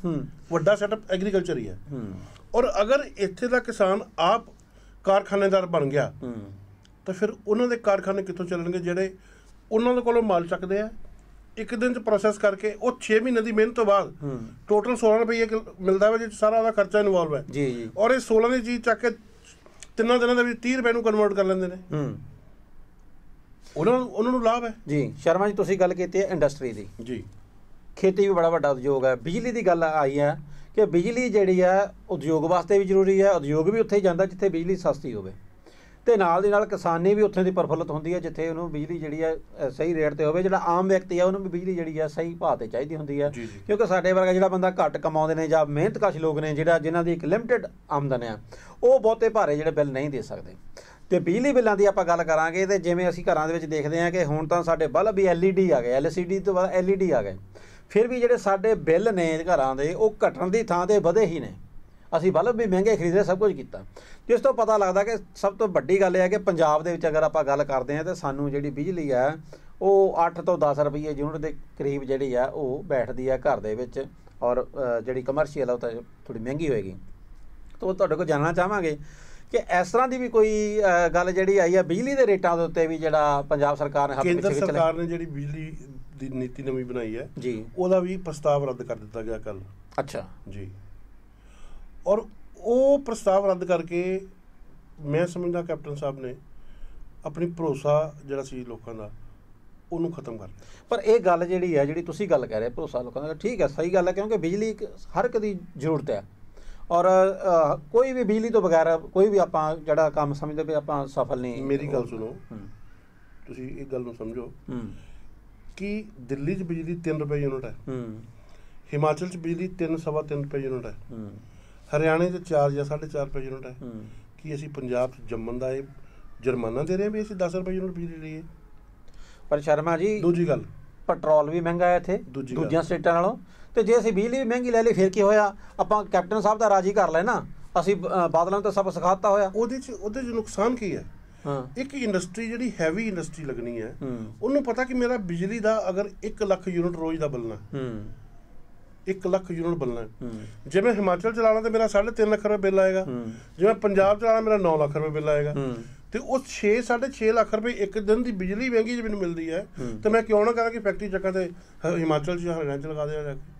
ਵੱਡਾ ਸੈਟਅਪ ਐਗਰੀਕਲਚਰ ਹੀ ਹੈ ਔਰ ਅਗਰ ਇੱਥੇ ਦਾ ਕਿਸਾਨ ਆਪ ਕਾਰਖਾਨੇਦਾਰ ਬਣ ਗਿਆ ਤਾਂ ਫਿਰ ਉਹਨਾਂ ਦੇ ਕਾਰਖਾਨੇ ਕਿੱਥੋਂ ਚੱਲਣਗੇ ਜਿਹੜੇ ਉਹਨਾਂ ਦੇ ਕੋਲੋਂ ਮਾਲ ਚੱਕਦੇ ਆ ਇੱਕ ਦਿਨ ਚ ਪ੍ਰੋਸੈਸ ਕਰਕੇ ਉਹ 6 ਮਹੀਨੇ ਦੀ ਮਿਹਨਤ ਤੋਂ ਬਾਅਦ ਟੋਟਲ 16 ਰੁਪਏ ਮਿਲਦਾ ਹੈ ਜਿਸ ਸਾਰਾ ਉਹਦਾ ਖਰਚਾ ਇਨਵੋਲਵ ਹੈ ਜੀ ਜੀ ਔਰ ਇਹ 16 ਦੀ ਚੀਜ਼ ਚੱਕ ਕੇ ਤਿੰਨਾਂ ਦਿਨਾਂ ਦੇ ਵਿੱਚ 30 ਰੁਪਏ ਨੂੰ ਕਨਵਰਟ ਕਰ ਲੈਂਦੇ ਨੇ ਹੂੰ ਉਹਨਾਂ ਨੂੰ ਉਹਨਾਂ ਨੂੰ ਲਾਭ ਹੈ ਜੀ ਸ਼ਰਮਾ ਜੀ ਤੁਸੀਂ ਗੱਲ ਕੀਤੀ ਹੈ ਇੰਡਸਟਰੀ ਦੀ ਜੀ ਖੇਤੀ ਵੀ ਬੜਾ ਵੱਡਾ ਉਦਯੋਗ ਹੈ ਬਿਜਲੀ ਦੀ ਗੱਲ ਆਈ ਹੈ ਕਿ ਬਿਜਲੀ ਜਿਹੜੀ ਹੈ ਉਦਯੋਗ ਵਾਸਤੇ ਵੀ ਜ਼ਰੂਰੀ ਹੈ ਉਦਯੋਗ ਵੀ ਉੱਥੇ ਜਾਂਦਾ ਜਿੱਥੇ ਬਿਜਲੀ ਸਸਤੀ ਹੋਵੇ ਤੇ ਨਾਲ ਦੇ ਨਾਲ ਕਿਸਾਨੀ ਵੀ ਉੱਥੇ ਦੀ ਪਰਫੁੱਲਤ ਹੁੰਦੀ ਹੈ ਜਿੱਥੇ ਉਹਨੂੰ ਬਿਜਲੀ ਜਿਹੜੀ ਹੈ ਸਹੀ ਰੇਟ ਤੇ ਹੋਵੇ ਜਿਹੜਾ ਆਮ ਵਿਅਕਤੀ ਹੈ ਉਹਨੂੰ ਵੀ ਬਿਜਲੀ ਜਿਹੜੀ ਹੈ ਸਹੀ ਭਾਅ ਤੇ ਚਾਹੀਦੀ ਹੁੰਦੀ ਹੈ ਕਿਉਂਕਿ ਸਾਡੇ ਵਰਗਾ ਜਿਹੜਾ ਬੰਦਾ ਘੱਟ ਕਮਾਉਂਦੇ ਨੇ ਜਾਂ ਮਿਹਨਤਕਸ਼ ਲੋਕ ਨੇ ਜਿਹੜਾ ਜਿਨ੍ਹਾਂ ਦੀ ਇੱਕ ਲਿਮਟਿਡ ਆਮਦਨ ਹੈ ਉਹ ਬਹੁਤੇ ਭਾਰੇ ਜਿਹੜੇ ਬਿੱਲ ਨਹੀਂ ਦੇ ਸਕਦੇ ਤੇ ਬਿਜਲੀ ਬਿੱਲਾਂ ਦੀ ਆਪਾਂ ਗੱਲ ਕਰਾਂਗੇ ਤੇ ਜਿਵੇਂ ਅਸੀਂ ਘਰਾਂ ਦੇ ਵਿੱਚ ਦੇਖਦੇ ਹਾਂ ਕਿ ਹੁਣ ਤਾਂ ਸਾਡੇ ਬਲਬ ਵੀ LED ਆ ਗਏ LCD ਤੋਂ ਬਾਅਦ LED ਆ ਗਏ ਫਿਰ ਵੀ ਜਿਹੜੇ ਸਾਡੇ ਬਿੱਲ ਨੇ ਘਰਾਂ ਦੇ ਉਹ ਘਟਣ ਦੀ ਥਾਂ ਤੇ ਵਧੇ ਹੀ ਨੇ ਅਸੀਂ ਬਲਬ ਵੀ ਮਹਿੰਗੇ ਖਰੀਦੇ ਸਭ ਕੁਝ ਕੀਤਾ ਜਿਸ ਤੋਂ ਪਤਾ ਲੱਗਦਾ ਕਿ ਸਭ ਤੋਂ ਵੱਡੀ ਗੱਲ ਇਹ ਹੈ ਕਿ ਪੰਜਾਬ ਦੇ ਵਿੱਚ ਅਗਰ ਆਪਾਂ ਗੱਲ ਕਰਦੇ ਹਾਂ ਤੇ ਸਾਨੂੰ ਜਿਹੜੀ ਬਿਜਲੀ ਹੈ ਉਹ 8 ਤੋਂ 10 ਰੁਪਏ ਯੂਨਿਟ ਦੇ ਕਰੀਬ ਜਿਹੜੀ ਆ ਉਹ ਬੈਠਦੀ ਆ ਘਰ ਦੇ ਵਿੱਚ ਔਰ ਜਿਹੜੀ ਕਮਰਸ਼ੀਅਲ ਆ ਉਹ ਤਾਂ ਥੋੜੀ ਮਹਿੰਗੀ ਹੋਏਗੀ ਤੋਂ ਤੁਹਾਡੇ ਕੋਲ ਜਾਣਨਾ ਚਾਹਾਂਗੇ ਕਿ ਇਸ ਤਰ੍ਹਾਂ ਦੀ ਵੀ ਕੋਈ ਗੱਲ ਜਿਹੜੀ ਆਈ ਹੈ ਬਿਜਲੀ ਦੇ ਰੇਟਾਂ ਦੇ ਉੱਤੇ ਵੀ ਜਿਹੜਾ ਪੰਜਾਬ ਸਰਕਾਰ ਨੇ ਹੱਥ ਵਿੱਚ ਕੇਂਦਰ ਸਰਕਾਰ ਨੇ ਜਿਹੜੀ ਬਿਜਲੀ ਦੀ ਨੀਤੀ ਨਵੀਂ ਬਣਾਈ ਹੈ ਜੀ ਉਹਦਾ ਵੀ ਪ੍ਰਸਤਾਵ ਰੱਦ ਕਰ ਦਿੱਤਾ ਗਿਆ ਕੱਲ ਅੱਛਾ ਜੀ ਔਰ ਉਹ ਪ੍ਰਸਤਾਵ ਰੱਦ ਕਰਕੇ ਮੈਂ ਸਮਝਦਾ ਕੈਪਟਨ ਸਾਹਿਬ ਨੇ ਆਪਣੀ ਭਰੋਸਾ ਜਿਹੜਾ ਸੀ ਲੋਕਾਂ ਦਾ ਉਹਨੂੰ ਖਤਮ ਕਰ ਪਰ ਇਹ ਗੱਲ ਜਿਹੜੀ ਹੈ ਜਿਹੜੀ ਤੁਸੀਂ ਗੱਲ ਕਰ ਰਹੇ ਭਰੋਸਾ ਲੋਕਾਂ ਦਾ ਠੀਕ ਹੈ ਸਹੀ ਗੱਲ ਹੈ ਕਿਉਂਕਿ ਬਿਜਲੀ ਹਰ ਇੱਕ ਦੀ ਜ਼ਰੂਰਤ ਹੈ ਔਰ ਕੋਈ ਵੀ ਬਿਜਲੀ ਤੋਂ ਬਗੈਰ ਕੋਈ ਵੀ ਆਪਾਂ ਜਿਹੜਾ ਕੰਮ ਸਮਝਦੇ ਵੀ ਆਪਾਂ ਸਫਲ ਨਹੀਂ ਮੇਰੀ ਗੱਲ ਸੁਣੋ ਤੁਸੀਂ ਇਹ ਗੱਲ ਨੂੰ ਸਮਝੋ ਕਿ ਦਿੱਲੀ 'ਚ ਬਿਜਲੀ 3 ਰੁਪਏ ਯੂਨਿਟ ਹੈ ਹਿਮਾਚਲ 'ਚ ਬਿਜਲੀ 3.5 ਰੁਪਏ ਯੂਨਿਟ ਹੈ ਹਰਿਆਣੇ 'ਚ 4 ਜਾਂ 4.5 ਰੁਪਏ ਯੂਨਿਟ ਹੈ ਕਿ ਅਸੀਂ ਪੰਜਾਬ 'ਚ ਜੰਮਣ ਦਾ ਇਹ ਜੁਰਮਾਨਾ ਦੇ ਰਹੇ ਵੀ ਅਸੀਂ 10 ਰੁਪਏ ਯੂਨਿਟ ਬਿਜਲੀ ਲਈਏ ਪਰ ਸ਼ਰਮਾ ਜੀ ਦੂਜੀ ਗੱਲ ਪੈਟਰੋਲ ਵੀ ਮਹਿੰਗਾ ਹੈ ਇੱਥੇ ਦੂਜੀਆਂ ਸਟੇਟਾਂ ਨਾਲੋਂ ਤੇ ਜੇ ਅਸੀਂ ਬਿਜਲੀ ਮਹਿੰਗੀ ਲੈ ਲਈ ਫਿਰ ਕੀ ਹੋਇਆ ਆਪਾਂ ਕੈਪਟਨ ਸਾਹਿਬ ਦਾ ਰਾਜੀ ਕਰ ਲੈਣਾ ਅਸੀਂ ਬਾਦਲਾਂ ਤੋਂ ਸਭ ਸਿਖਾਤਾ ਹੋਇਆ ਉਹਦੇ ਚ ਉਹਦੇ ਚ ਨੁਕਸਾਨ ਕੀ ਹੈ ਹਾਂ ਇੱਕ ਇੰਡਸਟਰੀ ਜਿਹੜੀ ਹੈਵੀ ਇੰਡਸਟਰੀ ਲੱਗਣੀ ਹੈ ਉਹਨੂੰ ਪਤਾ ਕਿ ਮੇਰਾ ਬਿਜਲੀ ਦਾ ਅਗਰ 1 ਲੱਖ ਯੂਨਿਟ ਰੋਜ਼ ਦਾ ਬਲਣਾ 1 ਲੱਖ ਯੂਨਿਟ ਬਲਣਾ ਜਿਵੇਂ ਹਿਮਾਚਲ ਚਲਾਣਾ ਤੇ ਮੇਰਾ 3.5 ਲੱਖ ਰੁਪਏ ਬਿੱਲ ਆਏਗਾ ਜਿਵੇਂ ਮੈਂ ਪੰਜਾਬ ਚਲਾਣਾ ਮੇਰਾ 9 ਲੱਖ ਰੁਪਏ ਬਿੱਲ ਆਏਗਾ ਤੇ ਉਹ 6 6.5 ਲੱਖ ਰੁਪਏ ਇੱਕ ਦਿਨ ਦੀ ਬਿਜਲੀ ਮਹਿੰਗੀ ਜੇ ਮੈਨੂੰ ਮਿਲਦੀ ਹੈ ਤੇ ਮੈਂ ਕਿਉਂ ਨਾ ਕਰਾਂ ਕਿ ਫੈਕਟਰੀ ਚੱਕਾਂ ਤੇ ਹਿਮਾਚਲ ਚ ਹਰਿਆਣਾ ਲਗਾ ਦੇਵਾਂ ਜਾ ਕੇ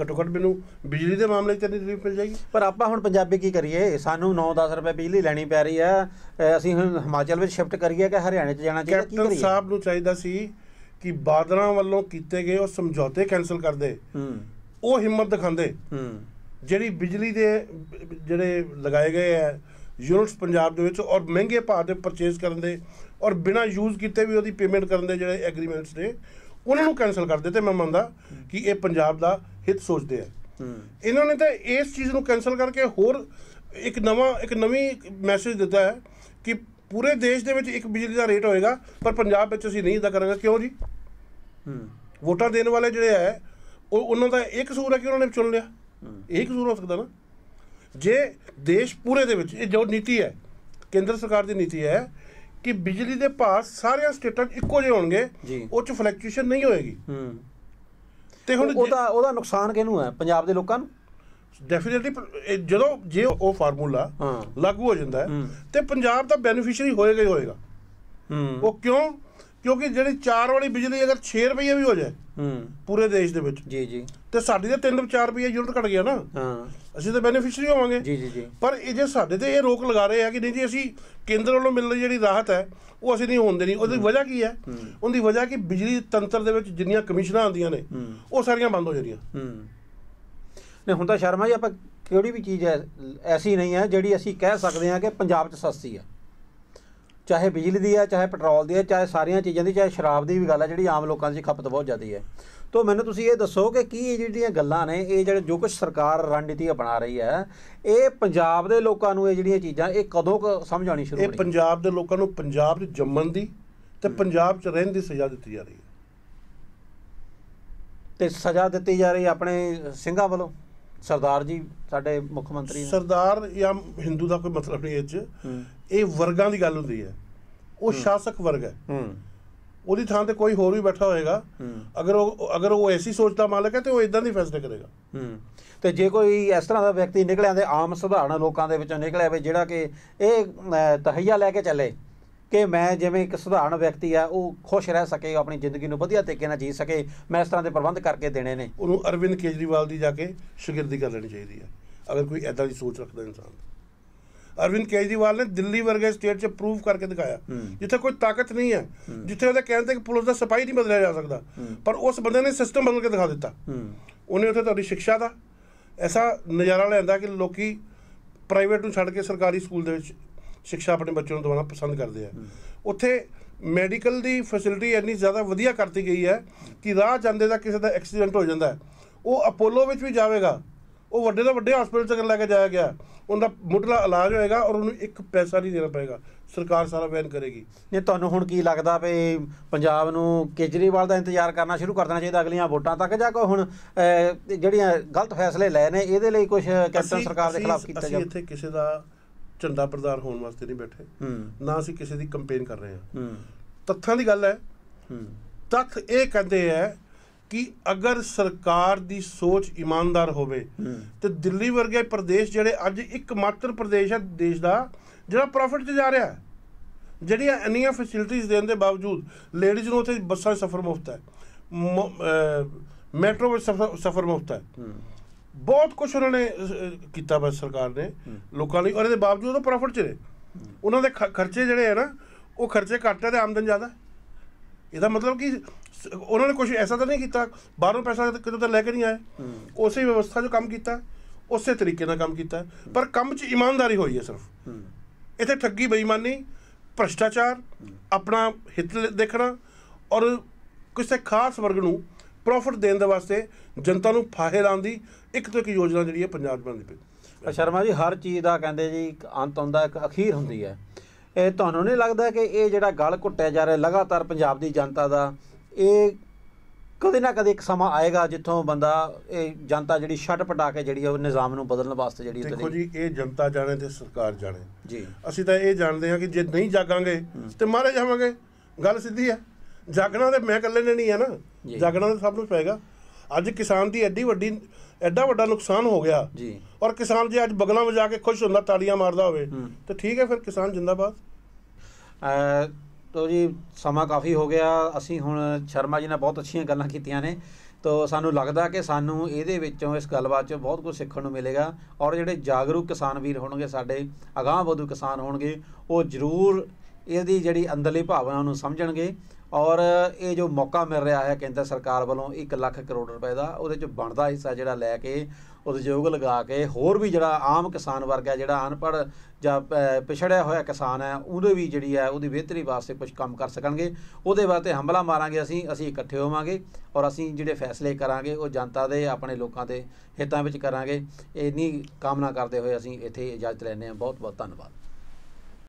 ਘੱਟੋ ਘੱਟ ਮੈਨੂੰ ਬਿਜਲੀ ਦੇ ਮਾਮਲੇ 'ਚ ਤਾਂ ਰਿਲੀਫ ਮਿਲ ਜਾਏਗੀ ਪਰ ਆਪਾਂ ਹੁਣ ਪੰਜਾਬੀ ਕੀ ਕਰੀਏ ਸਾਨੂੰ 9-10 ਰੁਪਏ ਬਿਜਲੀ ਲੈਣੀ ਪੈ ਰਹੀ ਆ ਅਸੀਂ ਹੁਣ ਹਿਮਾਚਲ ਵਿੱਚ ਸ਼ਿਫਟ ਕਰੀਏ ਕਿ ਹਰਿਆਣੇ 'ਚ ਜਾਣਾ ਚਾਹੀਦਾ ਕੀ ਕਰੀਏ ਕੈਪਟਨ ਸਾਹਿਬ ਨੂੰ ਚਾਹੀਦਾ ਸੀ ਕਿ ਬਾਦਲਾਂ ਵੱਲੋਂ ਕੀਤੇ ਗਏ ਉਹ ਸਮਝੌਤੇ ਕੈਨਸਲ ਕਰ ਦੇ ਉਹ ਹਿੰਮਤ ਦਿਖਾਉਂਦੇ ਜਿਹੜੀ ਬਿਜਲੀ ਦੇ ਜਿਹੜੇ ਲਗਾਏ ਗਏ ਆ ਯੂਨਿਟਸ ਪੰਜਾਬ ਦੇ ਵਿੱਚ ਔਰ ਮਹਿੰਗੇ ਭਾਅ ਦੇ ਪਰਚੇਸ ਕਰਨ ਦੇ ਔਰ ਬਿਨਾ ਯੂਜ਼ ਕੀਤੇ ਵੀ ਉਹਦੀ ਪੇਮੈਂਟ ਕਰਨ ਦੇ ਜਿਹੜੇ ਐਗਰੀਮੈਂਟਸ ਨੇ ਉਹਨਾਂ ਨੂੰ ਕੈਨਸਲ ਕਰ ਦਿੱਤੇ ਮੈਂ ਮੰਨਦਾ ਕਿ ਇਹ ਪੰਜਾਬ ਦਾ ਹਿੱਤ ਸੋਚਦੇ ਆ ਇਹਨਾਂ ਨੇ ਤਾਂ ਇਸ ਚੀਜ਼ ਨੂੰ ਕੈਨਸਲ ਕਰਕੇ ਹੋਰ ਇੱਕ ਨਵਾਂ ਇੱਕ ਨਵੀਂ ਮੈਸੇਜ ਦਿੱਤਾ ਹੈ ਕਿ ਪੂਰੇ ਦੇਸ਼ ਦੇ ਵਿੱਚ ਇੱਕ ਬਿਜਲੀ ਦਾ ਰੇਟ ਹੋਏਗਾ ਪਰ ਪੰਜਾਬ ਵਿੱਚ ਅਸੀਂ ਨਹੀਂ ਇਦਾਂ ਕਰਾਂਗੇ ਕਿਉਂ ਜੀ ਹੂੰ ਵੋਟਾਂ ਦੇਣ ਵਾਲੇ ਜਿਹੜੇ ਹੈ ਉਹ ਉਹਨਾਂ ਦਾ ਇੱਕ ਸੂਰ ਹੈ ਕਿ ਉਹਨਾਂ ਨੇ ਚੁਣ ਲਿਆ ਇਹ ਸੂਰ ਹੋ ਸਕਦਾ ਨਾ ਜੇ ਦੇਸ਼ ਪੂਰੇ ਦੇ ਵਿੱਚ ਇਹ ਜੋ ਨੀਤੀ ਹੈ ਕੇਂਦਰ ਸਰਕਾਰ ਦੀ ਨੀਤੀ ਹੈ ਕਿ ਬਿਜਲੀ ਦੇ ਭਾਅ ਸਾਰੀਆਂ ਸਟੇਟਾਂ ਇੱਕੋ ਜਿਹੇ ਹੋਣਗੇ ਉਹ 'ਚ ਫਲੈਕਚੁਏਸ਼ਨ ਨਹੀਂ ਹੋਏਗੀ ਹੂੰ ਤੇ ਹੁਣ ਉਹਦਾ ਉਹਦਾ ਨੁਕਸਾਨ ਕਿਹਨੂੰ ਹੈ ਪੰਜਾਬ ਦੇ ਲੋਕਾਂ ਨੂੰ ਡੈਫੀਨਿਟਲੀ ਜਦੋਂ ਜੇ ਉਹ ਫਾਰਮੂਲਾ ਲਾਗੂ ਹੋ ਜਾਂਦਾ ਹੈ ਤੇ ਪੰਜਾਬ ਦਾ ਬੈਨੀਫੀਸ਼ੀਅਰੀ ਹੋਏਗਾ ਹੀ ਹੋਏਗਾ ਉਹ ਕਿਉਂ ਕਿਉਂਕਿ ਜਿਹੜੀ 4 ਵਾਲੀ ਬਿਜਲੀ ਅਗਰ 6 ਰੁਪਏ ਵੀ ਹੋ ਜਾਏ ਹੂੰ ਪੂਰੇ ਦੇਸ਼ ਦੇ ਵਿੱਚ ਜੀ ਜੀ ਤੇ ਸਾਡੀ ਤਾਂ 3 4 ਰੁਪਏ ਯੂਨਿਟ ਘਟ ਗਿਆ ਨਾ ਹਾਂ ਅਸੀਂ ਤਾਂ ਬੈਨੀਫੀਸ਼ੀਅਰੀ ਹੋਵਾਂਗੇ ਜੀ ਜੀ ਜੀ ਪਰ ਇਹ ਜੇ ਸਾਡੇ ਤੇ ਇਹ ਰੋਕ ਲਗਾ ਰਹੇ ਆ ਕਿ ਨਹੀਂ ਜੀ ਅਸੀਂ ਕੇਂਦਰ ਵੱਲੋਂ ਮਿਲਣ ਜਿਹੜੀ ਰਾਹਤ ਹੈ ਉਹ ਅਸੀਂ ਨਹੀਂ ਹੋਣ ਦੇਣੀ ਉਹਦੀ ਵਜ੍ਹਾ ਕੀ ਹੈ ਉਹਦੀ ਵਜ੍ਹਾ ਕਿ ਬਿਜਲੀ ਤੰਤਰ ਦੇ ਵਿੱਚ ਜਿੰਨੀਆਂ ਕਮਿਸ਼ਨਾਂ ਆਉਂਦੀਆਂ ਨੇ ਉਹ ਸਾਰੀਆਂ ਬੰਦ ਹੋ ਜਾਂਦੀਆਂ ਹੂੰ ਨੇ ਹੁਣ ਤਾਂ ਸ਼ਰਮਾ ਜੀ ਆਪਾਂ ਕਿਹੜੀ ਵੀ ਚੀਜ਼ ਐ ਐਸੀ ਨਹੀਂ ਹੈ ਜਿਹੜੀ ਅਸੀਂ ਕਹਿ ਸਕਦੇ ਹਾਂ ਕਿ ਪੰਜਾਬ 'ਚ ਸਸਤੀ ਆ ਚਾਹੇ ਬਿਜਲੀ ਦੀ ਹੈ ਚਾਹੇ ਪੈਟਰੋਲ ਦੀ ਹੈ ਚਾਹੇ ਸਾਰੀਆਂ ਚੀਜ਼ਾਂ ਦੀ ਚਾਹੇ ਸ਼ਰਾਬ ਦੀ ਵੀ ਗੱਲ ਹੈ ਜਿਹੜੀ ਆਮ ਲੋਕਾਂ ਦੀ ਖਪਤ ਬਹੁਤ ਜ਼ਿਆਦੀ ਹੈ ਤੋਂ ਮੈਨੂੰ ਤੁਸੀਂ ਇਹ ਦੱਸੋ ਕਿ ਕੀ ਇਹ ਜਿਹੜੀਆਂ ਗੱਲਾਂ ਨੇ ਇਹ ਜਿਹੜੇ ਜੋ ਕੁਝ ਸਰਕਾਰ ਰਣਨੀਤੀ ਅਪਣਾ ਰਹੀ ਹੈ ਇਹ ਪੰਜਾਬ ਦੇ ਲੋਕਾਂ ਨੂੰ ਇਹ ਜਿਹੜੀਆਂ ਚੀਜ਼ਾਂ ਇਹ ਕਦੋਂ ਸਮਝ ਆਣੀ ਸ਼ੁਰੂ ਹੋਣੀ ਇਹ ਪੰਜਾਬ ਦੇ ਲੋਕਾਂ ਨੂੰ ਪੰਜਾਬ ਦੇ ਜੰਮਣ ਦੀ ਤੇ ਪੰਜਾਬ 'ਚ ਰਹਿਣ ਦੀ ਸਜ਼ਾ ਦਿੱਤੀ ਜਾ ਰਹੀ ਹੈ ਤੇ ਸਜ਼ਾ ਦਿੱਤੀ ਜਾ ਰਹੀ ਆਪਣੇ ਸਿੰਘਾਂ ਵੱਲੋਂ ਸਰਦਾਰ ਜੀ ਸਾਡੇ ਮੁੱਖ ਮੰਤਰੀ ਨੇ ਸਰਦਾਰ ਜਾਂ ਹਿੰਦੂ ਦਾ ਕੋਈ ਮਤਲਬ ਨਹੀਂ ਇਹ ਚ ਇਹ ਵਰਗਾਂ ਦੀ ਗੱਲ ਹੁੰਦੀ ਹੈ ਉਹ ਸ਼ਾਸਕ ਵਰਗ ਹੈ ਉਹਦੀ ਥਾਂ ਤੇ ਕੋਈ ਹੋਰ ਵੀ ਬੈਠਾ ਹੋਏਗਾ ਅਗਰ ਉਹ ਅਗਰ ਉਹ ਐਸੀ ਸੋਚਦਾ ਮਾਲਕ ਹੈ ਤੇ ਉਹ ਇਦਾਂ ਦੀ ਫੈਸਲੇ ਕਰੇਗਾ ਤੇ ਜੇ ਕੋਈ ਇਸ ਤਰ੍ਹਾਂ ਦਾ ਵਿਅਕਤੀ ਨਿਕਲਿਆ ਤੇ ਆਮ ਸਧਾਰਨ ਲੋਕਾਂ ਦੇ ਵਿੱਚੋਂ ਨਿਕਲਿਆ ਵੀ ਜਿਹੜਾ ਕਿ ਇਹ ਤਹਈਆ ਲੈ ਕੇ ਚੱਲੇ ਕਿ ਮੈਂ ਜਿਵੇਂ ਇੱਕ ਸੁਧਾਰਨ ਵਿਅਕਤੀ ਆ ਉਹ ਖੁਸ਼ ਰਹਿ ਸਕੇ ਆਪਣੀ ਜ਼ਿੰਦਗੀ ਨੂੰ ਵਧੀਆ ਤਰੀਕੇ ਨਾਲ ਜੀ ਸਕੇ ਮੈਂ ਇਸ ਤਰ੍ਹਾਂ ਦੇ ਪ੍ਰਬੰਧ ਕਰਕੇ ਦੇਣੇ ਨੇ ਉਹਨੂੰ ਅਰਵਿੰਦ ਕੇਜਰੀਵਾਲ ਦੀ ਜਾ ਕੇ ਸ਼ਗਿਰਦੀ ਕਰ ਲੈਣੀ ਚਾਹੀਦੀ ਹੈ ਅਗਰ ਕੋਈ ਐਦਾਂ ਦੀ ਸੋਚ ਰੱਖਦਾ ਇਨਸਾਨ ਅਰਵਿੰਦ ਕੇਜਰੀਵਾਲ ਨੇ ਦਿੱਲੀ ਵਰਗੇ ਸਟੇਟ 'ਚ ਪ੍ਰੂਫ ਕਰਕੇ ਦਿਖਾਇਆ ਜਿੱਥੇ ਕੋਈ ਤਾਕਤ ਨਹੀਂ ਹੈ ਜਿੱਥੇ ਉਹਦੇ ਕਹਿੰਦੇ ਕਿ ਪੁਲਿਸ ਦਾ ਸਪਾਈ ਨਹੀਂ ਬਦਲਿਆ ਜਾ ਸਕਦਾ ਪਰ ਉਸ ਬੰਦੇ ਨੇ ਸਿਸਟਮ ਬਦਲ ਕੇ ਦਿਖਾ ਦਿੱਤਾ ਉਹਨੇ ਉੱਥੇ ਤੁਹਾਡੀ ਸਿੱਖਿਆ ਦਾ ਐਸਾ ਨਜ਼ਾਰਾ ਲੈਂਦਾ ਕਿ ਲੋਕੀ ਪ੍ਰਾਈਵੇਟ ਨੂੰ ਛੱਡ ਕੇ ਸਰਕਾਰੀ ਸਕੂਲ ਦੇ ਵਿੱਚ ਸਿੱਖਿਆ ਆਪਣੇ ਬੱਚਿਆਂ ਨੂੰ ਦਵਾਉਣਾ ਪਸੰਦ ਕਰਦੇ ਆ ਉੱਥੇ ਮੈਡੀਕਲ ਦੀ ਫੈਸਿਲਿਟੀ ਇੰਨੀ ਜ਼ਿਆਦਾ ਵਧੀਆ ਕਰਤੀ ਗਈ ਹੈ ਕਿ ਰਾਹ ਜਾਂਦੇ ਦਾ ਕਿਸੇ ਦਾ ਐਕਸੀਡੈਂਟ ਹੋ ਜਾਂਦਾ ਹੈ ਉਹ ਅਪੋਲੋ ਵਿੱਚ ਵੀ ਜਾਵੇਗਾ ਉਹ ਵੱਡੇ ਤੋਂ ਵੱਡੇ ਹਸਪੀਟਲ ਚੱਕਰ ਲੈ ਕੇ ਜਾਇਆ ਗਿਆ ਉਹਦਾ ਮੁੱਢਲਾ ਇਲਾਜ ਹੋਏਗਾ ਔਰ ਉਹਨੂੰ ਇੱਕ ਪੈਸਾ ਨਹੀਂ ਦੇਣਾ ਪਏਗਾ ਸਰਕਾਰ ਸਾਰਾ ਬੈਨ ਕਰੇਗੀ ਇਹ ਤੁਹਾਨੂੰ ਹੁਣ ਕੀ ਲੱਗਦਾ ਵੀ ਪੰਜਾਬ ਨੂੰ ਕੇਜਰੀਵਾਲ ਦਾ ਇੰਤਜ਼ਾਰ ਕਰਨਾ ਸ਼ੁਰੂ ਕਰ ਦੇਣਾ ਚਾਹੀਦਾ ਅਗਲੀਆਂ ਵੋਟਾਂ ਤੱਕ ਜਾਂ ਕੋ ਹੁਣ ਜਿਹੜੀਆਂ ਗਲਤ ਫੈਸਲੇ ਲਏ ਨੇ ਇਹਦੇ ਲਈ ਕੁਝ ਕੈਪਟਨ ਸਰਕਾਰ ਦੇ ਖਿਲਾਫ ਕੀਤਾ ਜਾਵੇ ਅਸੀਂ ਇੱਥੇ ਕਿਸੇ ਦਾ ਝੰਡਾ ਪ੍ਰਦਾਰ ਹੋਣ ਵਾਸਤੇ ਨਹੀਂ ਬੈਠੇ ਨਾ ਅਸੀਂ ਕਿਸੇ ਦੀ ਕੰਪੇਨ ਕਰ ਰਹੇ ਹਾਂ ਤੱਥਾਂ ਦੀ ਗੱਲ ਹੈ ਤੱਥ ਇਹ ਕਹਿੰਦੇ ਆ ਕਿ ਅਗਰ ਸਰਕਾਰ ਦੀ ਸੋਚ ਇਮਾਨਦਾਰ ਹੋਵੇ ਤੇ ਦਿੱਲੀ ਵਰਗੇ ਪ੍ਰਦੇਸ਼ ਜਿਹੜੇ ਅੱਜ ਇੱਕ ਮਾਤਰ ਪ੍ਰਦੇਸ਼ ਹੈ ਦੇਸ਼ ਦਾ ਜਿਹੜਾ ਪ੍ਰੋਫਿਟ 'ਚ ਜਾ ਰਿਹਾ ਹੈ ਜਿਹੜੀਆਂ ਇੰਨੀਆਂ ਫੈਸਿਲਿਟੀਆਂ ਦੇਣ ਦੇ ਬਾਵਜੂਦ ਲੇਡੀਜ਼ ਨੂੰ ਉੱਥੇ ਬੱਸਾਂ ਸਫ਼ਰ ਮੁਫਤ ਹੈ ਮੈਟਰੋ ਵਿੱਚ ਸਫ਼ਰ ਮੁਫਤ ਹੈ ਬਹੁਤ ਕੁਝ ਉਹਨਾਂ ਨੇ ਕੀਤਾ ਬਸ ਸਰਕਾਰ ਨੇ ਲੋਕਾਂ ਲਈ ਔਰ ਇਹਦੇ ਬਾਵਜੂਦ ਉਹ ਪ੍ਰੋਫਿਟ 'ਚ ਨੇ ਉਹਨਾਂ ਦੇ ਖਰਚੇ ਜਿਹੜੇ ਆ ਨਾ ਉਹ ਖਰਚੇ ਘੱਟ ਆ ਤੇ ਆਮਦਨ ਜ਼ਿਆਦਾ ਇਹਦਾ ਮਤਲਬ ਕਿ ਉਹਨਾਂ ਨੇ ਕੁਝ ਐਸਾ ਤਾਂ ਨਹੀਂ ਕੀਤਾ ਬਾਹਰੋਂ ਪੈਸਾ ਕਿਤੋਂ ਤਾਂ ਲੈ ਕੇ ਨਹੀਂ ਆਏ ਉਸੇ ਵਿਵਸਥਾ 'ਚ ਕੰਮ ਕੀਤਾ ਉਸੇ ਤਰੀਕੇ ਨਾਲ ਕੰਮ ਕੀਤਾ ਪਰ ਕੰਮ 'ਚ ਇਮਾਨਦਾਰੀ ਹੋਈ ਹੈ ਸਿਰਫ ਇੱਥੇ ਠੱਗੀ ਬੇਈਮਾਨੀ ਭ੍ਰਸ਼ਟਾਚਾਰ ਆਪਣਾ ਹਿੱਤ ਦੇਖਣਾ ਔਰ ਕਿਸੇ ਖਾਸ ਵਰਗ ਨੂੰ ਪ੍ਰੋਫਿਟ ਦੇਣ ਦੇ ਵਾਸਤੇ ਜਨਤਾ ਨੂੰ ਫਾਹੇ ਲਾਉਣ ਦੀ ਇੱਕ ਤੋਂ ਇੱਕ ਯੋਜਨਾ ਜਿਹੜੀ ਹੈ ਪੰਜਾਬ ਬਣਦੀ ਪਈ ਸ਼ਰਮਾ ਜੀ ਹਰ ਚੀਜ਼ ਦਾ ਕਹਿੰਦੇ ਜੀ ਅੰਤ ਹੁੰਦਾ ਇੱਕ ਅਖੀਰ ਹੁੰਦੀ ਹੈ ਇਹ ਤੁਹਾਨੂੰ ਨਹੀਂ ਲੱਗਦਾ ਕਿ ਇਹ ਜਿਹੜਾ ਗਲ ਘੁੱਟਿਆ ਜਾ ਰਿਹਾ ਲਗਾਤਾਰ ਪੰਜਾਬ ਦੀ ਜਨਤਾ ਦਾ ਇਹ ਕਦੇ ਨਾ ਕਦੇ ਇੱਕ ਸਮਾਂ ਆਏਗਾ ਜਿੱਥੋਂ ਬੰਦਾ ਇਹ ਜਨਤਾ ਜਿਹੜੀ ਛੱਟ ਪਟਾ ਕੇ ਜਿਹੜੀ ਉਹ ਨਿਜ਼ਾਮ ਨੂੰ ਬਦਲਣ ਵਾਸਤੇ ਜਿਹੜੀ ਦੇਖੋ ਜੀ ਇਹ ਜਨਤਾ ਜਾਣੇ ਤੇ ਸਰਕਾਰ ਜਾਣੇ ਜੀ ਅਸੀਂ ਤਾਂ ਇਹ ਜਾਣਦੇ ਹਾਂ ਕਿ ਜੇ ਨਹੀਂ ਜਾਗਾਂਗੇ ਤੇ ਮਾਰੇ ਜਾਵਾਂਗੇ ਗੱਲ ਸਿੱਧੀ ਹੈ ਜਾਗਣਾ ਤੇ ਮੈਂ ਇਕੱਲੇ ਨੇ ਨਹੀਂ ਆ ਨਾ ਜਾਗਣਾ ਤੇ ਸਭ ਨੂੰ ਪਏਗਾ ਅੱਜ ਕਿਸਾਨ ਦੀ ਐਡੀ ਵੱਡੀ ਐਡਾ ਵੱਡਾ ਨੁਕਸਾਨ ਹੋ ਗਿਆ ਜੀ ਔਰ ਕਿਸਾਨ ਜੇ ਅੱਜ ਬਗਲਾਂ ਵਜਾ ਕੇ ਖੁਸ਼ ਹੁੰਦਾ ਤਾੜੀਆਂ ਮਾਰਦਾ ਹੋਵੇ ਤੇ ਠੀਕ ਹੈ ਫਿਰ ਕਿਸਾਨ ਜਿੰਦਾਬਾਦ ਤੋ ਜੀ ਸਮਾਂ ਕਾਫੀ ਹੋ ਗਿਆ ਅਸੀਂ ਹੁਣ ਸ਼ਰਮਾ ਜੀ ਨਾਲ ਬਹੁਤ ਅੱਛੀਆਂ ਗੱਲਾਂ ਕੀਤੀਆਂ ਨੇ ਤੋ ਸਾਨੂੰ ਲੱਗਦਾ ਕਿ ਸਾਨੂੰ ਇਹਦੇ ਵਿੱਚੋਂ ਇਸ ਗੱਲਬਾਤ 'ਚ ਬਹੁਤ ਕੁਝ ਸਿੱਖਣ ਨੂੰ ਮਿਲੇਗਾ ਔਰ ਜਿਹੜੇ ਜਾਗਰੂਕ ਕਿਸਾਨ ਵੀਰ ਹੋਣਗੇ ਸਾਡੇ ਅਗਾਹ ਵਧੂ ਕਿਸਾਨ ਹੋਣਗੇ ਉਹ ਜ਼ਰੂਰ ਇਹਦੀ ਜਿਹੜੀ ਅੰਦਰਲੀ ਭਾਵਨਾ ਨੂੰ ਸਮਝਣਗੇ ਔਰ ਇਹ ਜੋ ਮੌਕਾ ਮਿਲ ਰਿਹਾ ਹੈ ਕੇਂਦਰ ਸਰਕਾਰ ਵੱਲੋਂ 1 ਲੱਖ ਕਰੋੜ ਰੁਪਏ ਦਾ ਉਹਦੇ ਚ ਬਣਦਾ ਹਿੱਸਾ ਜਿਹੜਾ ਲੈ ਕੇ ਉਦਯੋਗ ਲਗਾ ਕੇ ਹੋਰ ਵੀ ਜਿਹੜਾ ਆਮ ਕਿਸਾਨ ਵਰਗ ਹੈ ਜਿਹੜਾ ਅਨਪੜ੍ਹ ਜਾਂ ਪਿਛੜਿਆ ਹੋਇਆ ਕਿਸਾਨ ਹੈ ਉਹਦੇ ਵੀ ਜਿਹੜੀ ਹੈ ਉਹਦੀ ਬਿਹਤਰੀ ਵਾਸਤੇ ਕੁਝ ਕੰਮ ਕਰ ਸਕਣਗੇ ਉਹਦੇ ਵਾਸਤੇ ਹਮਲਾ ਮਾਰਾਂਗੇ ਅਸੀਂ ਅਸੀਂ ਇਕੱਠੇ ਹੋਵਾਂਗੇ ਔਰ ਅਸੀਂ ਜਿਹੜੇ ਫੈਸਲੇ ਕਰਾਂਗੇ ਉਹ ਜਨਤਾ ਦੇ ਆਪਣੇ ਲੋਕਾਂ ਦੇ ਹਿੱਤਾਂ ਵਿੱਚ ਕਰਾਂਗੇ ਇੰਨੀ ਕਾਮਨਾ ਕਰਦੇ ਹੋਏ ਅਸੀਂ ਇੱਥੇ ਇਜਾਜ਼ਤ ਲੈਨੇ ਆ ਬਹੁਤ ਬਹੁਤ ਧੰਨਵਾਦ